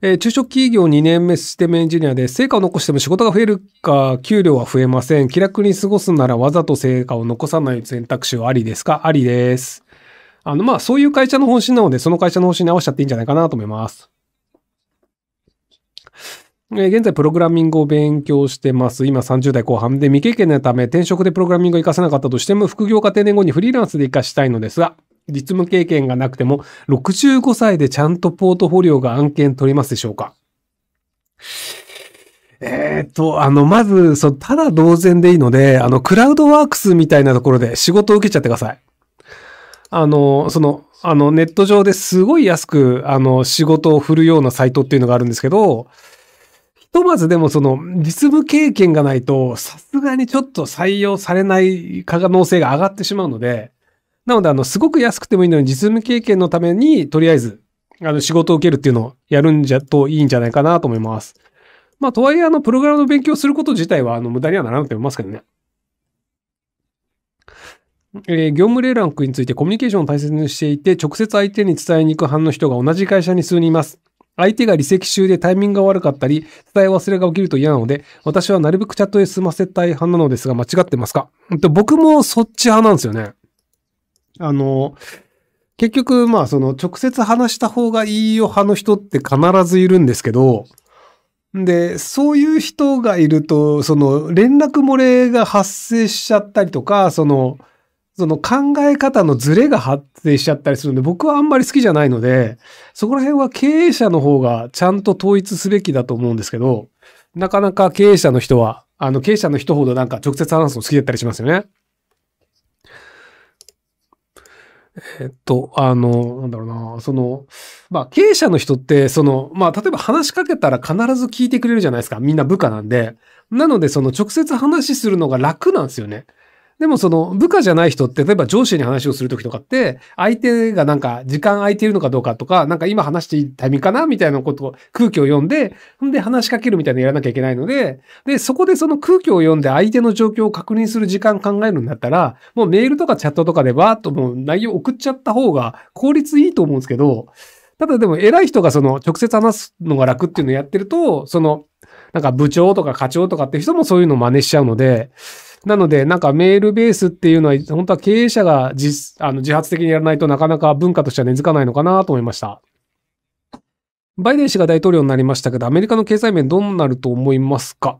えー、中小企業2年目システムエンジニアで、成果を残しても仕事が増えるか、給料は増えません。気楽に過ごすならわざと成果を残さない選択肢はありですかありです。あの、まあ、そういう会社の方針なので、その会社の方針に合わせちゃっていいんじゃないかなと思います。え現在プログラミングを勉強してます。今30代後半で未経験のため転職でプログラミングを活かせなかったとしても副業か定年後にフリーランスで活かしたいのですが、実務経験がなくても、65歳でちゃんとポートフォリオが案件取りますでしょうかえっ、ー、と、あの、まず、そただ同然でいいので、あの、クラウドワークスみたいなところで仕事を受けちゃってください。あの、その、あの、ネット上ですごい安く、あの、仕事を振るようなサイトっていうのがあるんですけど、ひとまずでもその、実務経験がないと、さすがにちょっと採用されない可能性が上がってしまうので、なので、あの、すごく安くてもいいのに、実務経験のために、とりあえず、あの、仕事を受けるっていうのをやるんじゃといいんじゃないかなと思います。まあ、とはいえ、あの、プログラムの勉強すること自体は、あの、無駄にはならなと思いますけどね。えー、業務例ランクについてコミュニケーションを大切にしていて、直接相手に伝えに行く班の人が同じ会社に数人います。相手が離席中でタイミングが悪かったり、伝え忘れが起きると嫌なので、私はなるべくチャットで済ませたい派なのですが、間違ってますか、で僕もそっち派なんですよね。あの、結局、まあ、その、直接話した方がいいよ派の人って必ずいるんですけど、で、そういう人がいると、その、連絡漏れが発生しちゃったりとか、その、その考え方のズレが発生しちゃったりするんで、僕はあんまり好きじゃないので、そこら辺は経営者の方がちゃんと統一すべきだと思うんですけど、なかなか経営者の人は、あの、経営者の人ほどなんか直接話すの好きだったりしますよね。えっと、あの、なんだろうな、その、まあ、経営者の人って、その、まあ、例えば話しかけたら必ず聞いてくれるじゃないですか。みんな部下なんで。なので、その直接話するのが楽なんですよね。でもその部下じゃない人って、例えば上司に話をするときとかって、相手がなんか時間空いているのかどうかとか、なんか今話していいタイミングかなみたいなことを空気を読んで、んで話しかけるみたいなのやらなきゃいけないので、で、そこでその空気を読んで相手の状況を確認する時間考えるんだったら、もうメールとかチャットとかでバーっともう内容送っちゃった方が効率いいと思うんですけど、ただでも偉い人がその直接話すのが楽っていうのをやってると、そのなんか部長とか課長とかって人もそういうのを真似しちゃうので、なので、なんかメールベースっていうのは、本当は経営者が自あの自発的にやらないとなかなか文化としては根付かないのかなと思いました。バイデン氏が大統領になりましたけど、アメリカの経済面どうなると思いますか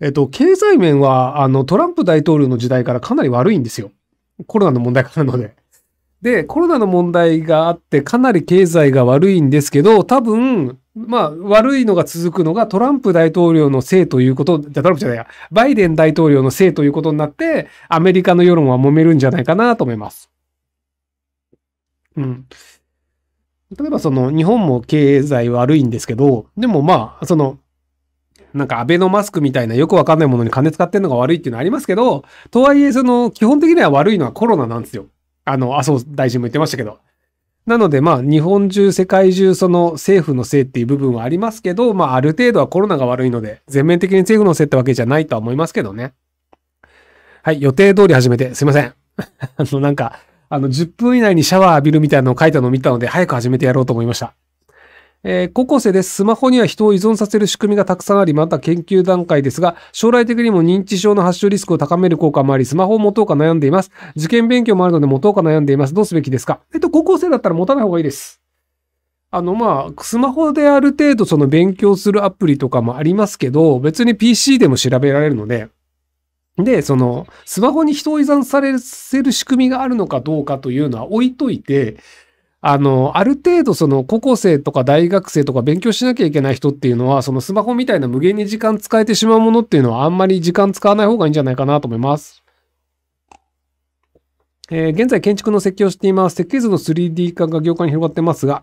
えっと、経済面は、あの、トランプ大統領の時代からかなり悪いんですよ。コロナの問題があるので。で、コロナの問題があって、かなり経済が悪いんですけど、多分、まあ、悪いのが続くのがトランプ大統領のせいということ、じゃトランプじゃないや、バイデン大統領のせいということになって、アメリカの世論は揉めるんじゃないかなと思います。うん。例えばその、日本も経済悪いんですけど、でもまあ、その、なんかアベノマスクみたいなよくわかんないものに金使ってんのが悪いっていうのはありますけど、とはいえその、基本的には悪いのはコロナなんですよ。あの、麻生大臣も言ってましたけど。なのでまあ日本中世界中その政府のせいっていう部分はありますけど、まあある程度はコロナが悪いので全面的に政府のせいってわけじゃないとは思いますけどね。はい、予定通り始めてすいません。あのなんか、あの10分以内にシャワー浴びるみたいなのを書いたのを見たので早く始めてやろうと思いました。えー、高校生です。スマホには人を依存させる仕組みがたくさんあり、また研究段階ですが、将来的にも認知症の発症リスクを高める効果もあり、スマホを持とうか悩んでいます。受験勉強もあるので持とうか悩んでいます。どうすべきですかえっと、高校生だったら持たない方がいいです。あの、まあ、スマホである程度その勉強するアプリとかもありますけど、別に PC でも調べられるので、で、その、スマホに人を依存される仕組みがあるのかどうかというのは置いといて、あの、ある程度その高校生とか大学生とか勉強しなきゃいけない人っていうのは、そのスマホみたいな無限に時間使えてしまうものっていうのはあんまり時間使わない方がいいんじゃないかなと思います。えー、現在建築の設計をしています。設計図の 3D 化が業界に広がってますが、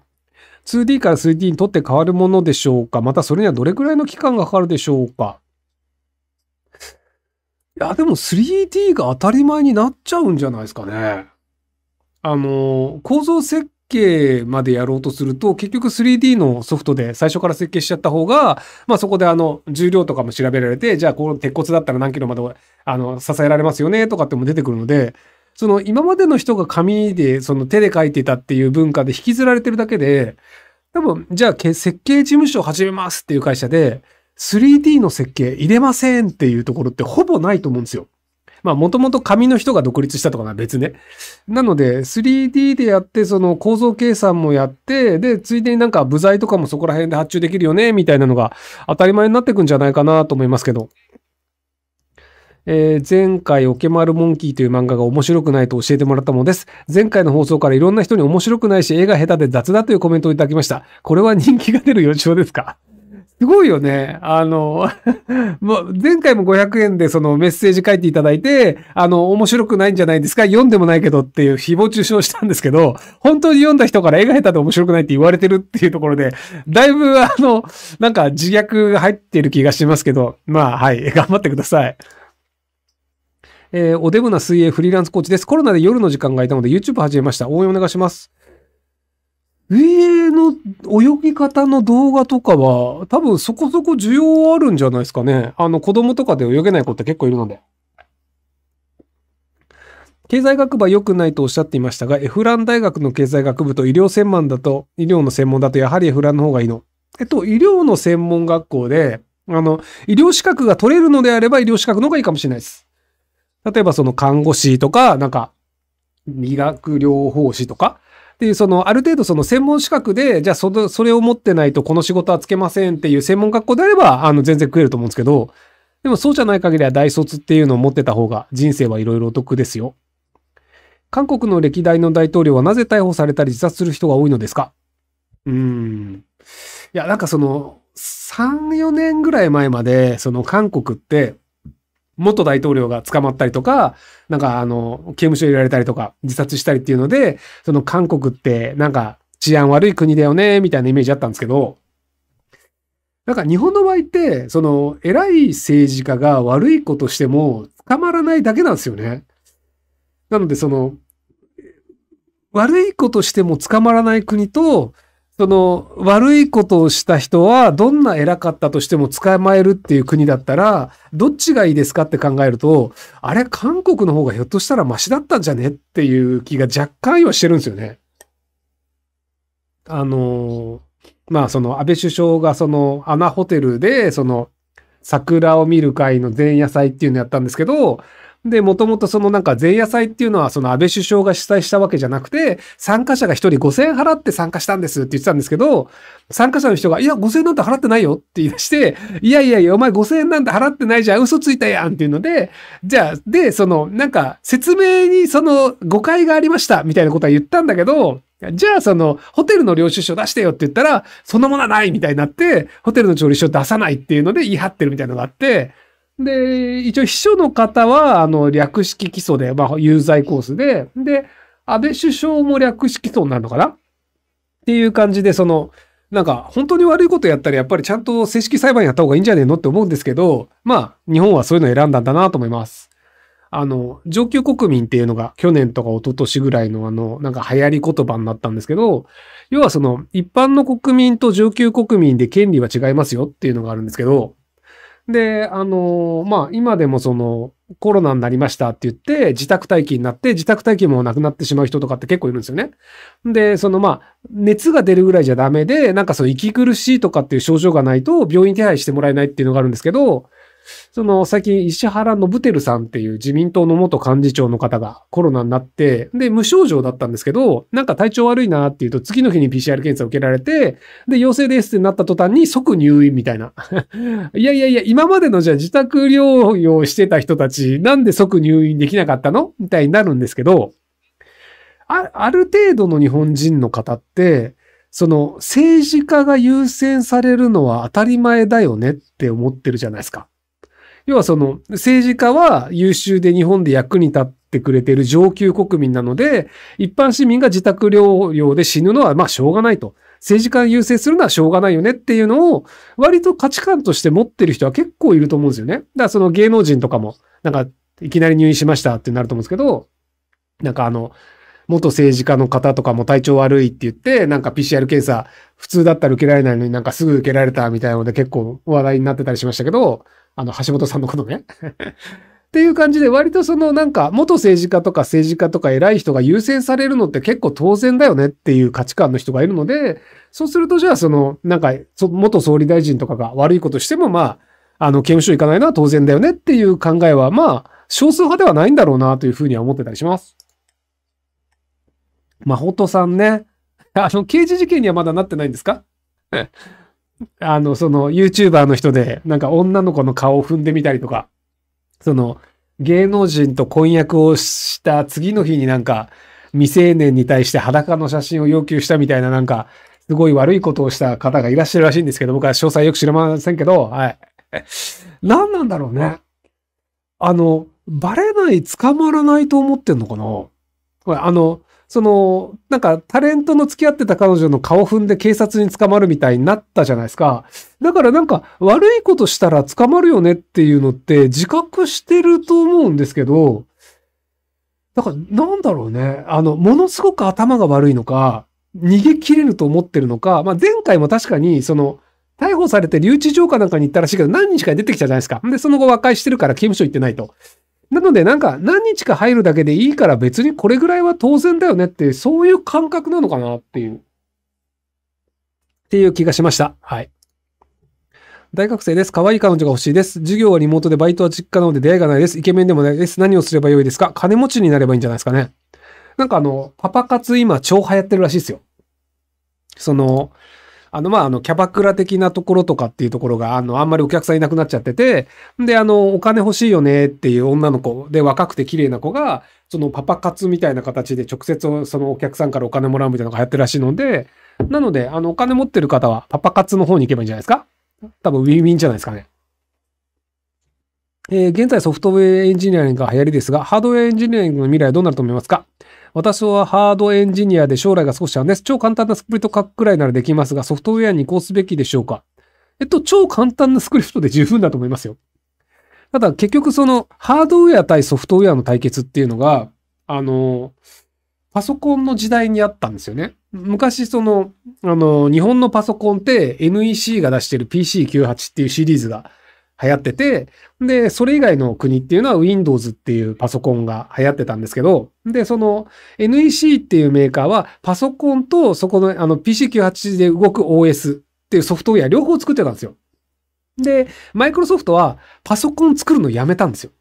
2D から 3D にとって変わるものでしょうかまたそれにはどれくらいの期間がかかるでしょうかいや、でも 3D が当たり前になっちゃうんじゃないですかね。あの、構造設計までやろうとすると、結局 3D のソフトで最初から設計しちゃった方が、まあそこであの、重量とかも調べられて、じゃあこの鉄骨だったら何キロまで、あの、支えられますよね、とかっても出てくるので、その今までの人が紙で、その手で書いてたっていう文化で引きずられてるだけで、多分、じゃあ設計事務所を始めますっていう会社で、3D の設計入れませんっていうところってほぼないと思うんですよ。まあ、もともと紙の人が独立したとかは別ね。なので、3D でやって、その構造計算もやって、で、ついでになんか部材とかもそこら辺で発注できるよね、みたいなのが当たり前になってくんじゃないかなと思いますけど。えー、前回、オケマルモンキーという漫画が面白くないと教えてもらったものです。前回の放送からいろんな人に面白くないし、絵が下手で雑だというコメントをいただきました。これは人気が出る予兆ですかすごいよね。あの、もう前回も500円でそのメッセージ書いていただいて、あの、面白くないんじゃないですか読んでもないけどっていう誹謗中傷したんですけど、本当に読んだ人から絵が下手で面白くないって言われてるっていうところで、だいぶあの、なんか自虐が入ってる気がしますけど、まあはい、頑張ってください。えー、おデブな水泳フリーランスコーチです。コロナで夜の時間がいたので YouTube 始めました。応援お願いします。VA の泳ぎ方の動画とかは、多分そこそこ需要あるんじゃないですかね。あの、子供とかで泳げない子って結構いるので。経済学部は良くないとおっしゃっていましたが、エフラン大学の経済学部と医療専門だと、医療の専門だとやはりエフランの方がいいの。えっと、医療の専門学校で、あの、医療資格が取れるのであれば医療資格の方がいいかもしれないです。例えばその看護師とか、なんか、理学療法士とか、っていう、その、ある程度その専門資格で、じゃあその、それを持ってないとこの仕事はつけませんっていう専門学校であれば、あの、全然食えると思うんですけど、でもそうじゃない限りは大卒っていうのを持ってた方が人生はいろいろお得ですよ。韓国の歴代の大統領はなぜ逮捕されたり自殺する人が多いのですかうーん。いや、なんかその、3、4年ぐらい前まで、その韓国って、元大統領が捕まったりとか、なんかあの、刑務所入れられたりとか、自殺したりっていうので、その韓国ってなんか治安悪い国だよね、みたいなイメージあったんですけど、なんか日本の場合って、その、偉い政治家が悪いことしても捕まらないだけなんですよね。なのでその、悪いことしても捕まらない国と、その悪いことをした人はどんな偉かったとしても捕まえるっていう国だったら、どっちがいいですかって考えると、あれ、韓国の方がひょっとしたらマシだったんじゃねっていう気が若干はしてるんですよね。あの、まあその安倍首相がその穴ホテルで、その桜を見る会の前夜祭っていうのやったんですけど、で、もともとそのなんか前夜祭っていうのはその安倍首相が主催したわけじゃなくて、参加者が1人5000円払って参加したんですって言ってたんですけど、参加者の人が、いや、5000円なんて払ってないよって言い出して、いやいやいや、お前5000円なんて払ってないじゃん、嘘ついたやんっていうので、じゃあ、で、その、なんか説明にその誤解がありましたみたいなことは言ったんだけど、じゃあ、その、ホテルの領収書出してよって言ったら、そんなものはないみたいになって、ホテルの調理書出さないっていうので言い張ってるみたいなのがあって、で、一応秘書の方は、あの、略式起訴で、まあ、有罪コースで、で、安倍首相も略式起訴になるのかなっていう感じで、その、なんか、本当に悪いことやったら、やっぱりちゃんと正式裁判やった方がいいんじゃねえのって思うんですけど、まあ、日本はそういうのを選んだんだなと思います。あの、上級国民っていうのが去年とか一昨年ぐらいのあの、なんか流行り言葉になったんですけど、要はその、一般の国民と上級国民で権利は違いますよっていうのがあるんですけど、で、あのまあ、今でもその、コロナになりましたって言って、自宅待機になって、自宅待機もなくなってしまう人とかって結構いるんですよね。で、そのまあ、熱が出るぐらいじゃダメで、なんかそう、息苦しいとかっていう症状がないと、病院手配してもらえないっていうのがあるんですけど、その、最近石原伸晃さんっていう自民党の元幹事長の方がコロナになって、で、無症状だったんですけど、なんか体調悪いなっていうと、次の日に PCR 検査を受けられて、で、陽性ですってなった途端に即入院みたいな。いやいやいや、今までのじゃあ自宅療養してた人たち、なんで即入院できなかったのみたいになるんですけど、あ、ある程度の日本人の方って、その政治家が優先されるのは当たり前だよねって思ってるじゃないですか。要はその、政治家は優秀で日本で役に立ってくれている上級国民なので、一般市民が自宅療養で死ぬのは、まあ、しょうがないと。政治家が優勢するのはしょうがないよねっていうのを、割と価値観として持ってる人は結構いると思うんですよね。だからその芸能人とかも、なんか、いきなり入院しましたってなると思うんですけど、なんかあの、元政治家の方とかも体調悪いって言って、なんか PCR 検査、普通だったら受けられないのになんかすぐ受けられたみたいなので結構話題になってたりしましたけど、あの、橋本さんのことね。っていう感じで、割とそのなんか、元政治家とか政治家とか偉い人が優先されるのって結構当然だよねっていう価値観の人がいるので、そうするとじゃあその、なんか、元総理大臣とかが悪いことしても、まあ、あの、刑務所行かないのは当然だよねっていう考えは、まあ、少数派ではないんだろうなというふうには思ってたりします。まほとさんね。あの、刑事事件にはまだなってないんですかあの、その YouTuber の人で、なんか女の子の顔を踏んでみたりとか、その芸能人と婚約をした次の日になんか未成年に対して裸の写真を要求したみたいななんか、すごい悪いことをした方がいらっしゃるらしいんですけど、僕は詳細よく知りませんけど、はい。何なんだろうね。あの、バレない、捕まらないと思ってんのかなこれ、あの、その、なんか、タレントの付き合ってた彼女の顔踏んで警察に捕まるみたいになったじゃないですか。だからなんか、悪いことしたら捕まるよねっていうのって自覚してると思うんですけど、だから、なんだろうね。あの、ものすごく頭が悪いのか、逃げ切れると思ってるのか、まあ、前回も確かに、その、逮捕されて留置場かなんかに行ったらしいけど、何人しか出てきたじゃないですか。で、その後和解してるから刑務所行ってないと。なのでなんか何日か入るだけでいいから別にこれぐらいは当然だよねっていう、そういう感覚なのかなっていう、っていう気がしました。はい。大学生です。可愛い彼女が欲しいです。授業はリモートでバイトは実家なので出会いがないです。イケメンでもないです。何をすればよいですか金持ちになればいいんじゃないですかね。なんかあの、パパ活今超流行ってるらしいですよ。その、あの、まあ、あの、キャバクラ的なところとかっていうところが、あの、あんまりお客さんいなくなっちゃってて、で、あの、お金欲しいよねっていう女の子で若くて綺麗な子が、そのパパ活みたいな形で直接そのお客さんからお金もらうみたいなのが流行ってるらしいので、なので、あの、お金持ってる方はパパ活の方に行けばいいんじゃないですか多分ウィンウィンじゃないですかね。えー、現在ソフトウェアエンジニアリングが流行りですが、ハードウェアエンジニアリングの未来はどうなると思いますか私はハードエンジニアで将来が少しあるんです。超簡単なスクリプト書くくらいならできますが、ソフトウェアに移行すべきでしょうかえっと、超簡単なスクリプトで十分だと思いますよ。ただ結局そのハードウェア対ソフトウェアの対決っていうのが、あの、パソコンの時代にあったんですよね。昔その、あの、日本のパソコンって NEC が出してる PC98 っていうシリーズが流行ってて、で、それ以外の国っていうのは Windows っていうパソコンが流行ってたんですけど、で、その NEC っていうメーカーはパソコンとそこのあの PC98 で動く OS っていうソフトウェア両方作ってたんですよ。で、マイクロソフトはパソコン作るのやめたんですよ。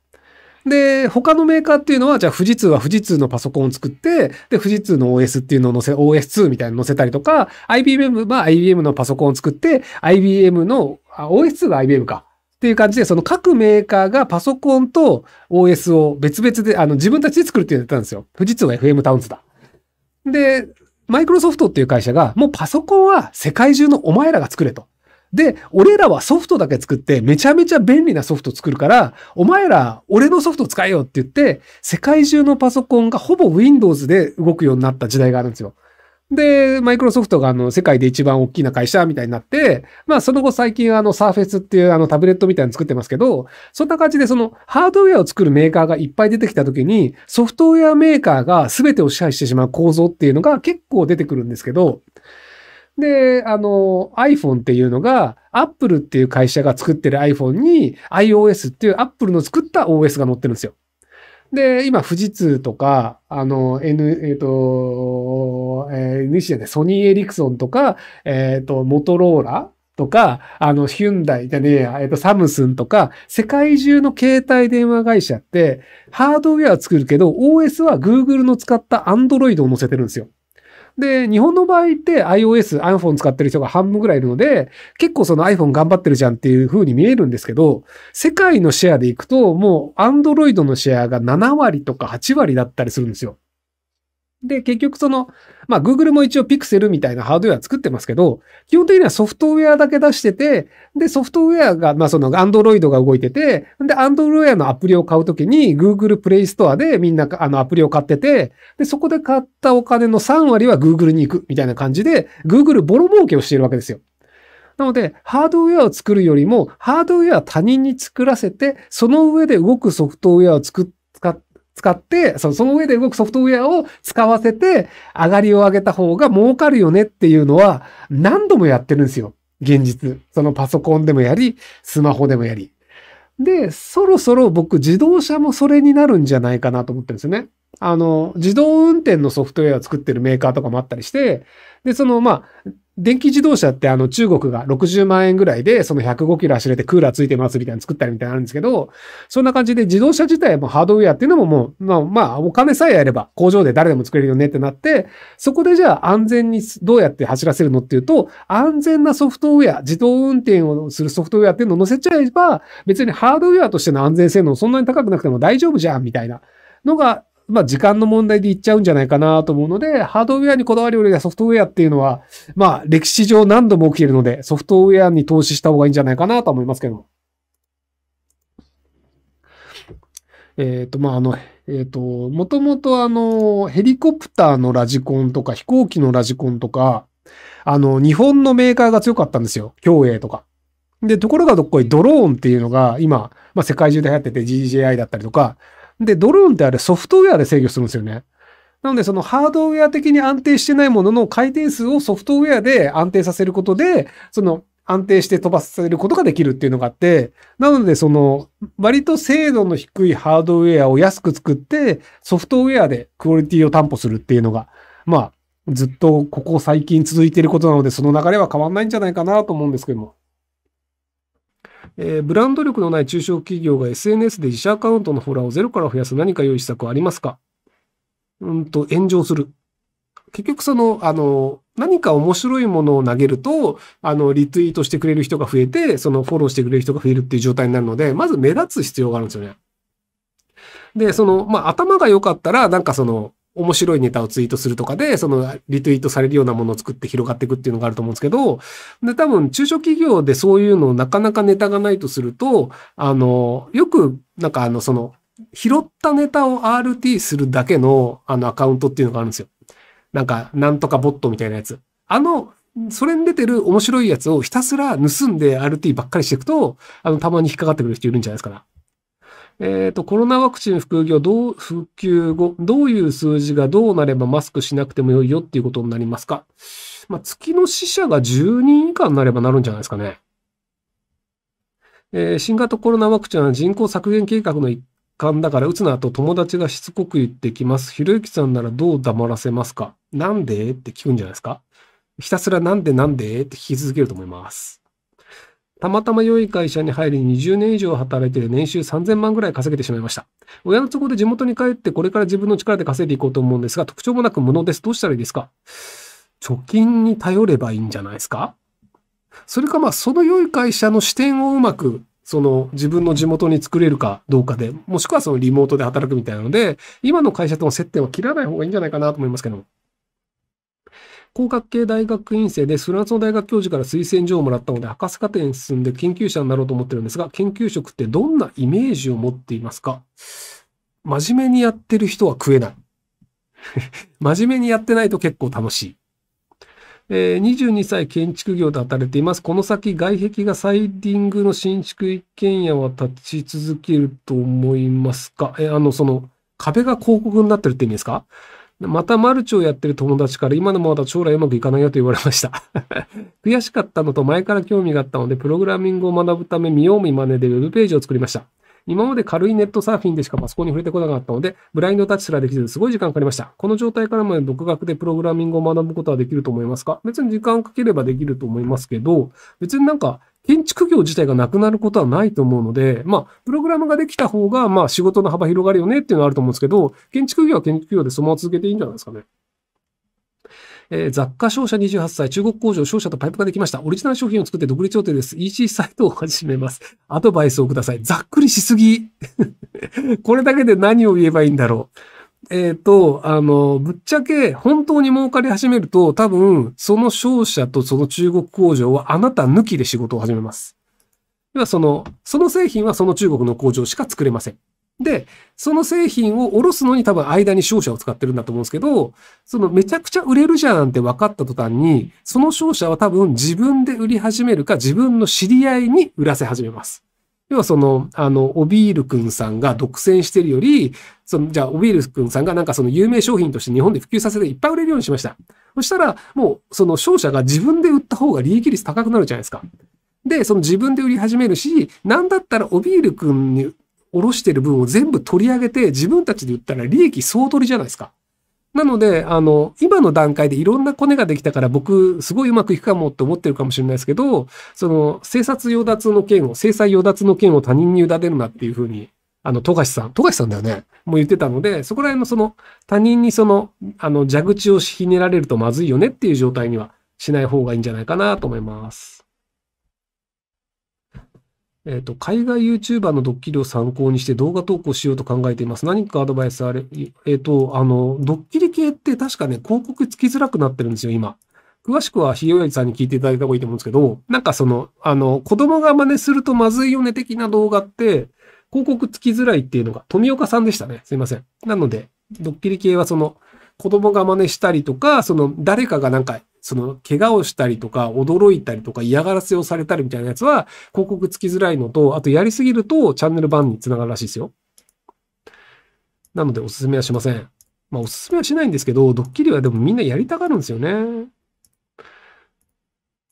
で、他のメーカーっていうのは、じゃあ富士通は富士通のパソコンを作って、で、富士通の OS っていうのを載せ、OS2 みたいなの載せたりとか、IBM は IBM のパソコンを作って、IBM の、あ、OS2 が IBM か。っていう感じで、その各メーカーがパソコンと OS を別々で、あの、自分たちで作るって言ってったんですよ。富士通は FM タウンズだ。で、マイクロソフトっていう会社が、もうパソコンは世界中のお前らが作れと。で、俺らはソフトだけ作って、めちゃめちゃ便利なソフト作るから、お前ら、俺のソフト使えよって言って、世界中のパソコンがほぼ Windows で動くようになった時代があるんですよ。で、マイクロソフトがあの世界で一番大きな会社みたいになって、まあその後最近あのサーフェスっていうあのタブレットみたいなの作ってますけど、そんな感じでそのハードウェアを作るメーカーがいっぱい出てきた時にソフトウェアメーカーが全てを支配してしまう構造っていうのが結構出てくるんですけど、で、あの iPhone っていうのが Apple っていう会社が作ってる iPhone に iOS っていう Apple の作った OS が載ってるんですよ。で、今、富士通とか、あの、N、えっ、ー、と、えー、n でじゃない、ソニーエリクソンとか、えっ、ー、と、モトローラとか、あの、ヒュンダイじゃねえや、えっと、サムスンとか、世界中の携帯電話会社って、ハードウェア作るけど、OS は Google の使った Android を載せてるんですよ。で、日本の場合って iOS、iPhone 使ってる人が半分ぐらいいるので、結構その iPhone 頑張ってるじゃんっていう風に見えるんですけど、世界のシェアでいくと、もう Android のシェアが7割とか8割だったりするんですよ。で、結局その、まあ、Google も一応 Pixel みたいなハードウェア作ってますけど、基本的にはソフトウェアだけ出してて、で、ソフトウェアが、まあ、その Android が動いてて、で、Android のアプリを買うときに Google Play Store でみんなあのアプリを買ってて、で、そこで買ったお金の3割は Google に行くみたいな感じで、Google ボロ儲けをしているわけですよ。なので、ハードウェアを作るよりも、ハードウェア他人に作らせて、その上で動くソフトウェアを作って、使って、そのその上で動くソフトウェアを使わせて、上がりを上げた方が儲かるよねっていうのは、何度もやってるんですよ。現実。そのパソコンでもやり、スマホでもやり。で、そろそろ僕自動車もそれになるんじゃないかなと思ってるんですよね。あの、自動運転のソフトウェアを作ってるメーカーとかもあったりして、で、その、まあ、電気自動車ってあの中国が60万円ぐらいでその105キロ走れてクーラーついてますみたいな作ったりみたいなのあるんですけど、そんな感じで自動車自体もハードウェアっていうのももう、まあ、まあ、お金さえあれば工場で誰でも作れるよねってなって、そこでじゃあ安全にどうやって走らせるのっていうと、安全なソフトウェア、自動運転をするソフトウェアっていうのを載せちゃえば、別にハードウェアとしての安全性能そんなに高くなくても大丈夫じゃんみたいなのがまあ、時間の問題でいっちゃうんじゃないかなと思うので、ハードウェアにこだわるよりはソフトウェアっていうのは、まあ、歴史上何度も起きてるので、ソフトウェアに投資した方がいいんじゃないかなと思いますけど。えっ、ー、と、まあ、あの、えっ、ー、と、もともとあの、ヘリコプターのラジコンとか、飛行機のラジコンとか、あの、日本のメーカーが強かったんですよ。競泳とか。で、ところがどっこいドローンっていうのが今、まあ、世界中で流行ってて GJI だったりとか、で、ドローンってあれソフトウェアで制御するんですよね。なので、そのハードウェア的に安定してないものの回転数をソフトウェアで安定させることで、その安定して飛ばせることができるっていうのがあって、なので、その、割と精度の低いハードウェアを安く作って、ソフトウェアでクオリティを担保するっていうのが、まあ、ずっとここ最近続いていることなので、その流れは変わんないんじゃないかなと思うんですけども。えー、ブランド力のない中小企業が SNS で自社アカウントのフォロワーをゼロから増やす何か良い施策はありますかうんと、炎上する。結局その、あの、何か面白いものを投げると、あの、リツイートしてくれる人が増えて、そのフォローしてくれる人が増えるっていう状態になるので、まず目立つ必要があるんですよね。で、その、まあ、頭が良かったら、なんかその、面白いネタをツイートするとかで、そのリツイートされるようなものを作って広がっていくっていうのがあると思うんですけど、で、多分中小企業でそういうのをなかなかネタがないとすると、あの、よく、なんかあの、その、拾ったネタを RT するだけの、あの、アカウントっていうのがあるんですよ。なんか、なんとかボットみたいなやつ。あの、それに出てる面白いやつをひたすら盗んで RT ばっかりしていくと、あの、たまに引っかかってくる人いるんじゃないですかな、ね。えっ、ー、と、コロナワクチン復業どう、復旧後、どういう数字がどうなればマスクしなくてもよいよっていうことになりますかまあ、月の死者が10人以下になればなるんじゃないですかね。えー、新型コロナワクチンは人口削減計画の一環だから、打つなと友達がしつこく言ってきます。ひろゆきさんならどう黙らせますかなんでって聞くんじゃないですかひたすらなんでなんでって聞き続けると思います。たまたま良い会社に入り20年以上働いて年収3000万ぐらい稼げてしまいました。親の都合で地元に帰ってこれから自分の力で稼いでいこうと思うんですが、特徴もなく無能です。どうしたらいいですか貯金に頼ればいいんじゃないですかそれかまあその良い会社の視点をうまくその自分の地元に作れるかどうかで、もしくはそのリモートで働くみたいなので、今の会社との接点は切らない方がいいんじゃないかなと思いますけども。工学系大学院生で、フランスの大学教授から推薦状をもらったので、博士課程に進んで研究者になろうと思ってるんですが、研究職ってどんなイメージを持っていますか真面目にやってる人は食えない。真面目にやってないと結構楽しい。えー、22歳建築業で働いています。この先外壁がサイディングの新築一軒家は立ち続けると思いますかえあの、その壁が広告になってるって意味ですかまたマルチをやってる友達から今のままだ将来うまくいかないよと言われました 悔しかったのと前から興味があったので、プログラミングを学ぶため見よう見真似で web ページを作りました。今まで軽いネットサーフィンでしかパソコンに触れてこなかったので、ブラインドタッチすらできず、すごい時間かかりました。この状態からまで独学でプログラミングを学ぶことはできると思いますか別に時間かければできると思いますけど、別になんか、建築業自体がなくなることはないと思うので、まあ、プログラムができた方が、まあ、仕事の幅広がるよねっていうのはあると思うんですけど、建築業は建築業でそのまま続けていいんじゃないですかね。えー、雑貨商社28歳、中国工場商社とパイプができました。オリジナル商品を作って独立予定です。EC サイトを始めます。アドバイスをください。ざっくりしすぎ。これだけで何を言えばいいんだろう。えっ、ー、と、あの、ぶっちゃけ本当に儲かり始めると、多分、その商社とその中国工場はあなた抜きで仕事を始めます。要はその、その製品はその中国の工場しか作れません。で、その製品をろすのに多分間に商社を使ってるんだと思うんですけど、そのめちゃくちゃ売れるじゃんって分かった途端に、その商社は多分自分で売り始めるか自分の知り合いに売らせ始めます。要はその、あの、オビールくんさんが独占してるより、その、じゃあ、オビールくんさんがなんかその有名商品として日本で普及させていっぱい売れるようにしました。そしたら、もう、その商社が自分で売った方が利益率高くなるじゃないですか。で、その自分で売り始めるし、なんだったらオビールくんに下ろしてる分を全部取り上げて、自分たちで言ったら利益総取りじゃないですか。なので、あの、今の段階でいろんなコネができたから、僕、すごいうまくいくかもって思ってるかもしれないですけど、その、生殺与奪の件を、制裁与奪の件を他人に委ねるなっていうふうに、あの、富樫さん、富樫さんだよね、もう言ってたので、そこら辺のその、他人にその、あの、蛇口をひねられるとまずいよねっていう状態にはしない方がいいんじゃないかなと思います。えっ、ー、と、海外 YouTuber のドッキリを参考にして動画投稿しようと考えています。何かアドバイスあれ、えっ、ー、と、あの、ドッキリ系って確かね、広告つきづらくなってるんですよ、今。詳しくはひよやじさんに聞いていただいた方がいいと思うんですけど、なんかその、あの、子供が真似するとまずいよね的な動画って、広告つきづらいっていうのが富岡さんでしたね。すいません。なので、ドッキリ系はその、子供が真似したりとか、その、誰かがなんかその、怪我をしたりとか、驚いたりとか、嫌がらせをされたりみたいなやつは、広告つきづらいのと、あとやりすぎると、チャンネル版につながるらしいですよ。なので、おすすめはしません。まあ、おすすめはしないんですけど、ドッキリはでもみんなやりたがるんですよね。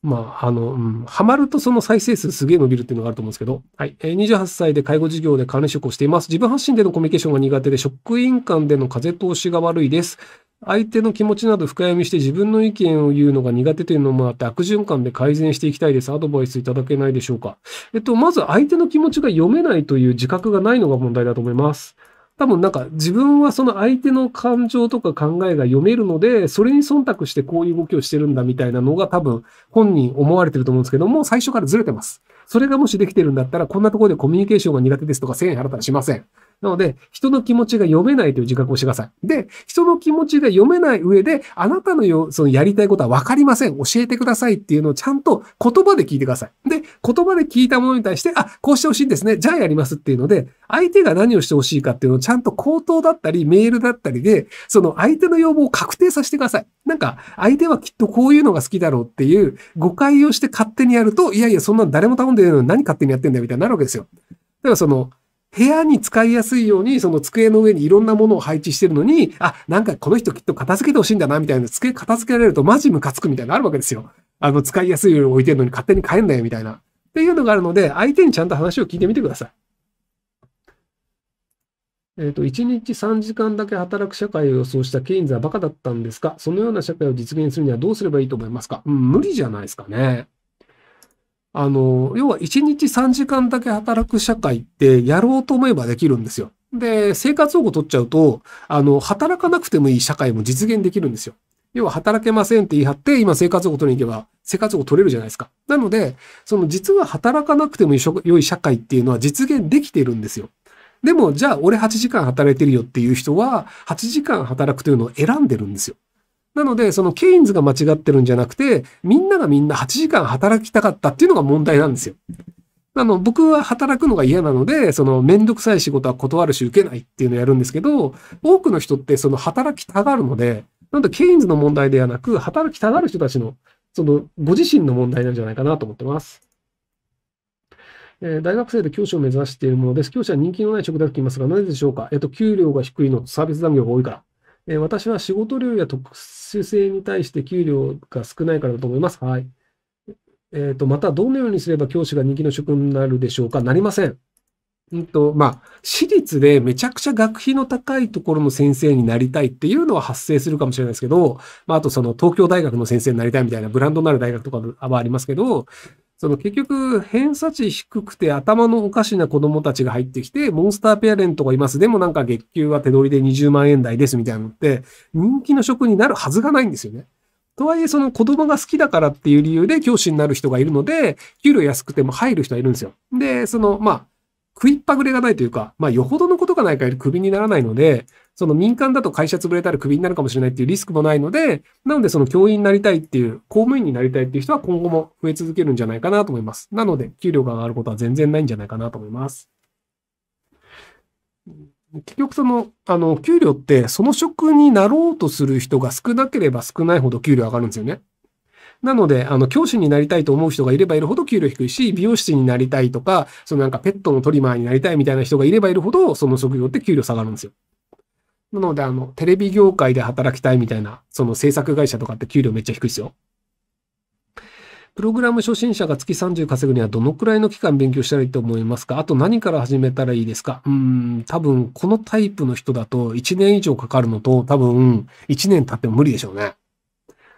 まあ、あの、うん、ハマるとその再生数すげえ伸びるっていうのがあると思うんですけど、はい。えー、28歳で介護事業で管理職をしています。自分発信でのコミュニケーションが苦手で、職員間での風通しが悪いです。相手の気持ちなど深読みして自分の意見を言うのが苦手というのもあって悪循環で改善していきたいです。アドバイスいただけないでしょうか。えっと、まず相手の気持ちが読めないという自覚がないのが問題だと思います。多分なんか自分はその相手の感情とか考えが読めるので、それに忖度してこういう動きをしてるんだみたいなのが多分本人思われてると思うんですけども、最初からずれてます。それがもしできてるんだったら、こんなところでコミュニケーションが苦手ですとか1000円払ったらしません。なので、人の気持ちが読めないという自覚をしてください。で、人の気持ちが読めない上で、あなたのよそのやりたいことはわかりません。教えてくださいっていうのをちゃんと言葉で聞いてください。で、言葉で聞いたものに対して、あ、こうしてほしいんですね。じゃあやりますっていうので、相手が何をしてほしいかっていうのをちゃんと口頭だったり、メールだったりで、その相手の要望を確定させてください。なんか、相手はきっとこういうのが好きだろうっていう誤解をして勝手にやると、いやいや、そんなの誰も頼んでるのに何勝手にやってんだよみたいになるわけですよ。だからその、部屋に使いやすいように、その机の上にいろんなものを配置してるのに、あ、なんかこの人きっと片付けてほしいんだな、みたいな、机片付けられるとマジムカつくみたいなのあるわけですよ。あの、使いやすいように置いてるのに勝手に変えんだよ、みたいな。っていうのがあるので、相手にちゃんと話を聞いてみてください。えっ、ー、と、1日3時間だけ働く社会を予想したケインズはバカだったんですかそのような社会を実現するにはどうすればいいと思いますか、うん、無理じゃないですかね。あの、要は1日3時間だけ働く社会ってやろうと思えばできるんですよ。で、生活保護取っちゃうと、あの、働かなくてもいい社会も実現できるんですよ。要は働けませんって言い張って、今生活保護取りに行けば生活保護取れるじゃないですか。なので、その実は働かなくても良い社会っていうのは実現できてるんですよ。でも、じゃあ俺8時間働いてるよっていう人は、8時間働くというのを選んでるんですよ。なので、そのケインズが間違ってるんじゃなくて、みんながみんな8時間働きたかったっていうのが問題なんですよ。あの、僕は働くのが嫌なので、その、めんどくさい仕事は断るし受けないっていうのをやるんですけど、多くの人ってその働きたがるので、なんとケインズの問題ではなく、働きたがる人たちの、その、ご自身の問題なんじゃないかなと思ってます。えー、大学生で教師を目指しているものです。教師は人気のない職だと言いますが、なぜでしょうかえっ、と、給料が低いのとサービス残業が多いから。えー、私は仕事量や特殊性に対して給料が少ないからだと思います。はい。えっ、ー、と、また、どのようにすれば教師が人気の職になるでしょうかなりません。うんと、まあ、私立でめちゃくちゃ学費の高いところの先生になりたいっていうのは発生するかもしれないですけど、まあ、あとその東京大学の先生になりたいみたいなブランドのある大学とかはありますけど、その結局、偏差値低くて頭のおかしな子供たちが入ってきて、モンスターペアレントがいます。でもなんか月給は手取りで20万円台ですみたいなのって、人気の職になるはずがないんですよね。とはいえ、その子供が好きだからっていう理由で教師になる人がいるので、給料安くても入る人はいるんですよ。で、その、まあ、食いっぱぐれがないというか、まあ、よほどのことがない限りクビにならないので、その民間だと会社潰れたらクビになるかもしれないっていうリスクもないので、なのでその教員になりたいっていう、公務員になりたいっていう人は今後も増え続けるんじゃないかなと思います。なので、給料が上がることは全然ないんじゃないかなと思います。結局その、あの、給料ってその職になろうとする人が少なければ少ないほど給料上がるんですよね。なので、あの、教師になりたいと思う人がいればいるほど給料低いし、美容師になりたいとか、そのなんかペットのトリマーになりたいみたいな人がいればいるほど、その職業って給料下がるんですよ。なので、あの、テレビ業界で働きたいみたいな、その制作会社とかって給料めっちゃ低いですよ。プログラム初心者が月30稼ぐにはどのくらいの期間勉強したらいいと思いますかあと何から始めたらいいですかうん、多分このタイプの人だと1年以上かかるのと多分1年経っても無理でしょうね。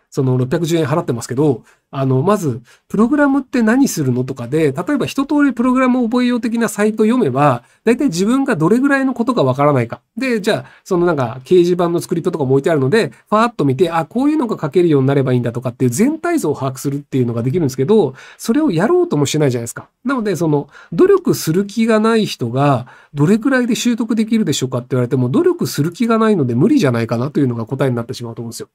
その610円払ってますけど、あの、まず、プログラムって何するのとかで、例えば一通りプログラム覚えよう的なサイト読めば、大体自分がどれぐらいのことがわからないか。で、じゃあ、そのなんか掲示板のスクリプトとかも置いてあるので、ファーッと見て、あ、こういうのが書けるようになればいいんだとかっていう全体像を把握するっていうのができるんですけど、それをやろうともしないじゃないですか。なので、その、努力する気がない人が、どれくらいで習得できるでしょうかって言われても、努力する気がないので無理じゃないかなというのが答えになってしまうと思うんですよ。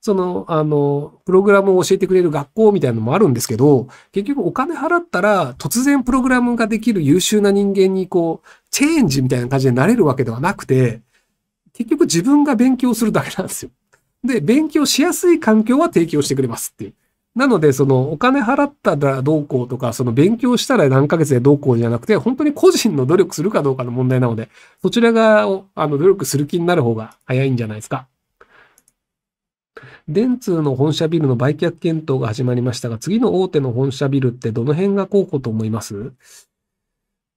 その、あの、プログラムを教えてくれる学校みたいなのもあるんですけど、結局お金払ったら、突然プログラムができる優秀な人間に、こう、チェンジみたいな感じでなれるわけではなくて、結局自分が勉強するだけなんですよ。で、勉強しやすい環境は提供してくれますっていう。なので、その、お金払ったらどうこうとか、その、勉強したら何ヶ月でどうこうじゃなくて、本当に個人の努力するかどうかの問題なので、そちら側を、あの、努力する気になる方が早いんじゃないですか。電通の本社ビルの売却検討が始まりましたが、次の大手の本社ビルってどの辺が候補と思います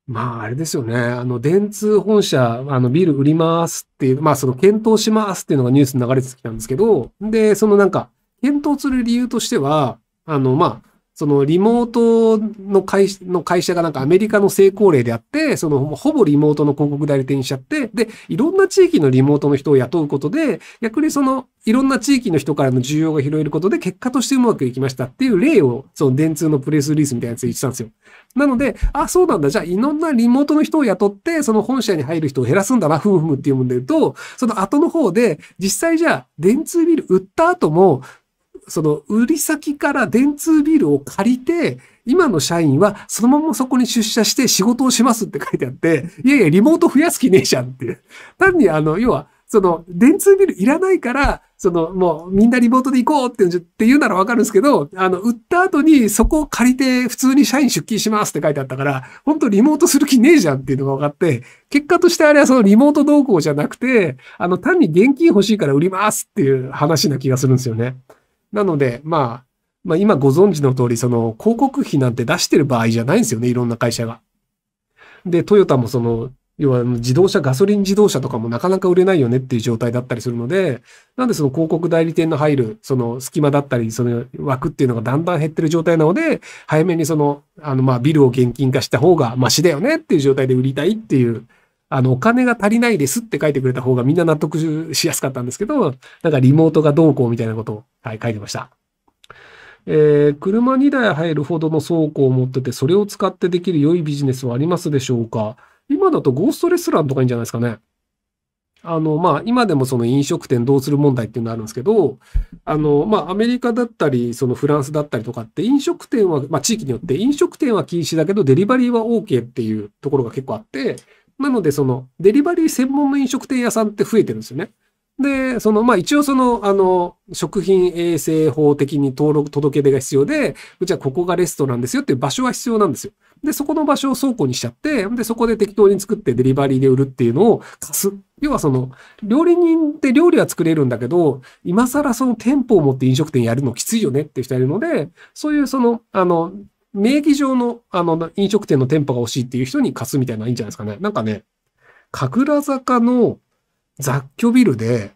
まあ、あれですよね。あの、電通本社、あの、ビル売りますっていう、まあ、その、検討しますっていうのがニュースに流れてきたんですけど、で、そのなんか、検討する理由としては、あの、まあ、そのリモートの会の会社がなんかアメリカの成功例であって、そのほぼリモートの広告代理店にしちゃって、で、いろんな地域のリモートの人を雇うことで、逆にそのいろんな地域の人からの需要が拾えることで結果としてうまくいきましたっていう例を、その電通のプレスリリースみたいなやつで言ってたんですよ。なので、あ、そうなんだ。じゃあいろんなリモートの人を雇って、その本社に入る人を減らすんだな、ふむふむっていうもんで言うと、その後の方で、実際じゃあ電通ビル売った後も、その売り先から電通ビルを借りて、今の社員はそのままそこに出社して仕事をしますって書いてあって、いやいや、リモート増やす気ねえじゃんっていう。単にあの、要は、その、電通ビルいらないから、その、もうみんなリモートで行こうってって言うならわかるんですけど、あの、売った後にそこを借りて普通に社員出勤しますって書いてあったから、本当リモートする気ねえじゃんっていうのが分かって、結果としてあれはそのリモート動向じゃなくて、あの、単に現金欲しいから売りますっていう話な気がするんですよね。なので、まあ、まあ今ご存知の通り、その広告費なんて出してる場合じゃないんですよね、いろんな会社が。で、トヨタもその、要は自動車、ガソリン自動車とかもなかなか売れないよねっていう状態だったりするので、なんでその広告代理店の入る、その隙間だったり、その枠っていうのがだんだん減ってる状態なので、早めにその、あのまあビルを現金化した方がマシだよねっていう状態で売りたいっていうあの、お金が足りないですって書いてくれた方がみんな納得しやすかったんですけど、なんかリモートがどうこうみたいなことを、はい、書いてました。えー、車2台入るほどの倉庫を持ってて、それを使ってできる良いビジネスはありますでしょうか今だとゴーストレストランとかいいんじゃないですかね。あの、まあ、今でもその飲食店どうする問題っていうのあるんですけど、あの、まあ、アメリカだったり、そのフランスだったりとかって飲食店は、まあ、地域によって飲食店は禁止だけど、デリバリーは OK っていうところが結構あって、なので、その、デリバリー専門の飲食店屋さんって増えてるんですよね。で、その、まあ、一応その、あの、食品衛生法的に登録、届け出が必要で、うちはここがレストランですよっていう場所は必要なんですよ。で、そこの場所を倉庫にしちゃって、で、そこで適当に作ってデリバリーで売るっていうのを貸す。要はその、料理人って料理は作れるんだけど、今更その店舗を持って飲食店やるのきついよねっていう人いるので、そういうその、あの、名義上の、あの、飲食店の店舗が欲しいっていう人に貸すみたいなのいいんじゃないですかね。なんかね、神楽坂の雑居ビルで、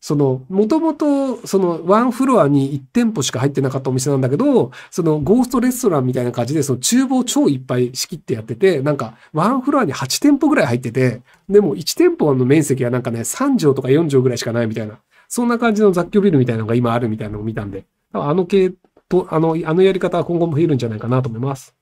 その、もともと、その、ワンフロアに1店舗しか入ってなかったお店なんだけど、その、ゴーストレストランみたいな感じで、その、厨房超いっぱい仕切ってやってて、なんか、ワンフロアに8店舗ぐらい入ってて、でも1店舗の面積はなんかね、3畳とか4畳ぐらいしかないみたいな、そんな感じの雑居ビルみたいなのが今あるみたいなのを見たんで、あの系と、あの、あのやり方は今後も増えるんじゃないかなと思います。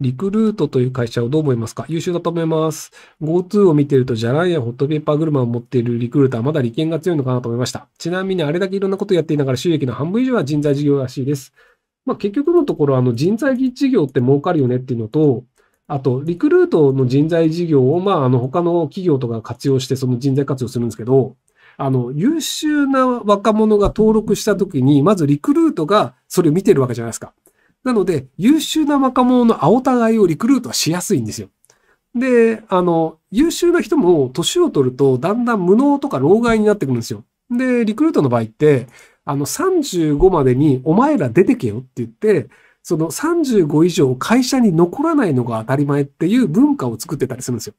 リクルートという会社をどう思いますか優秀だと思います。GoTo を見てると、じゃランやホットペーパー車を持っているリクルーターはまだ利権が強いのかなと思いました。ちなみにあれだけいろんなことをやっていながら収益の半分以上は人材事業らしいです。まあ、結局のところ、あの人材事業って儲かるよねっていうのと、あと、リクルートの人材事業を、まあ、あの、他の企業とか活用して、その人材活用するんですけど、あの、優秀な若者が登録した時に、まずリクルートがそれを見てるわけじゃないですか。なので、優秀な若者の青互いをリクルートはしやすいんですよ。で、あの、優秀な人も年を取ると、だんだん無能とか老害になってくるんですよ。で、リクルートの場合って、あの、35までにお前ら出てけよって言って、その35以上会社に残らないのが当たり前っていう文化を作ってたりするんですよ。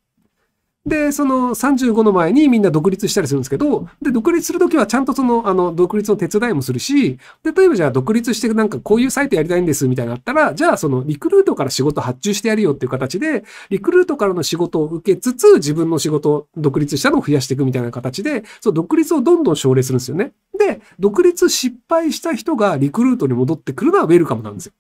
で、その35の前にみんな独立したりするんですけど、で、独立するときはちゃんとその、あの、独立の手伝いもするし、例えばじゃあ独立してなんかこういうサイトやりたいんですみたいになったら、じゃあそのリクルートから仕事発注してやるよっていう形で、リクルートからの仕事を受けつつ、自分の仕事、独立したのを増やしていくみたいな形で、そう、独立をどんどん奨励するんですよね。で、独立失敗した人がリクルートに戻ってくるのはウェルカムなんですよ。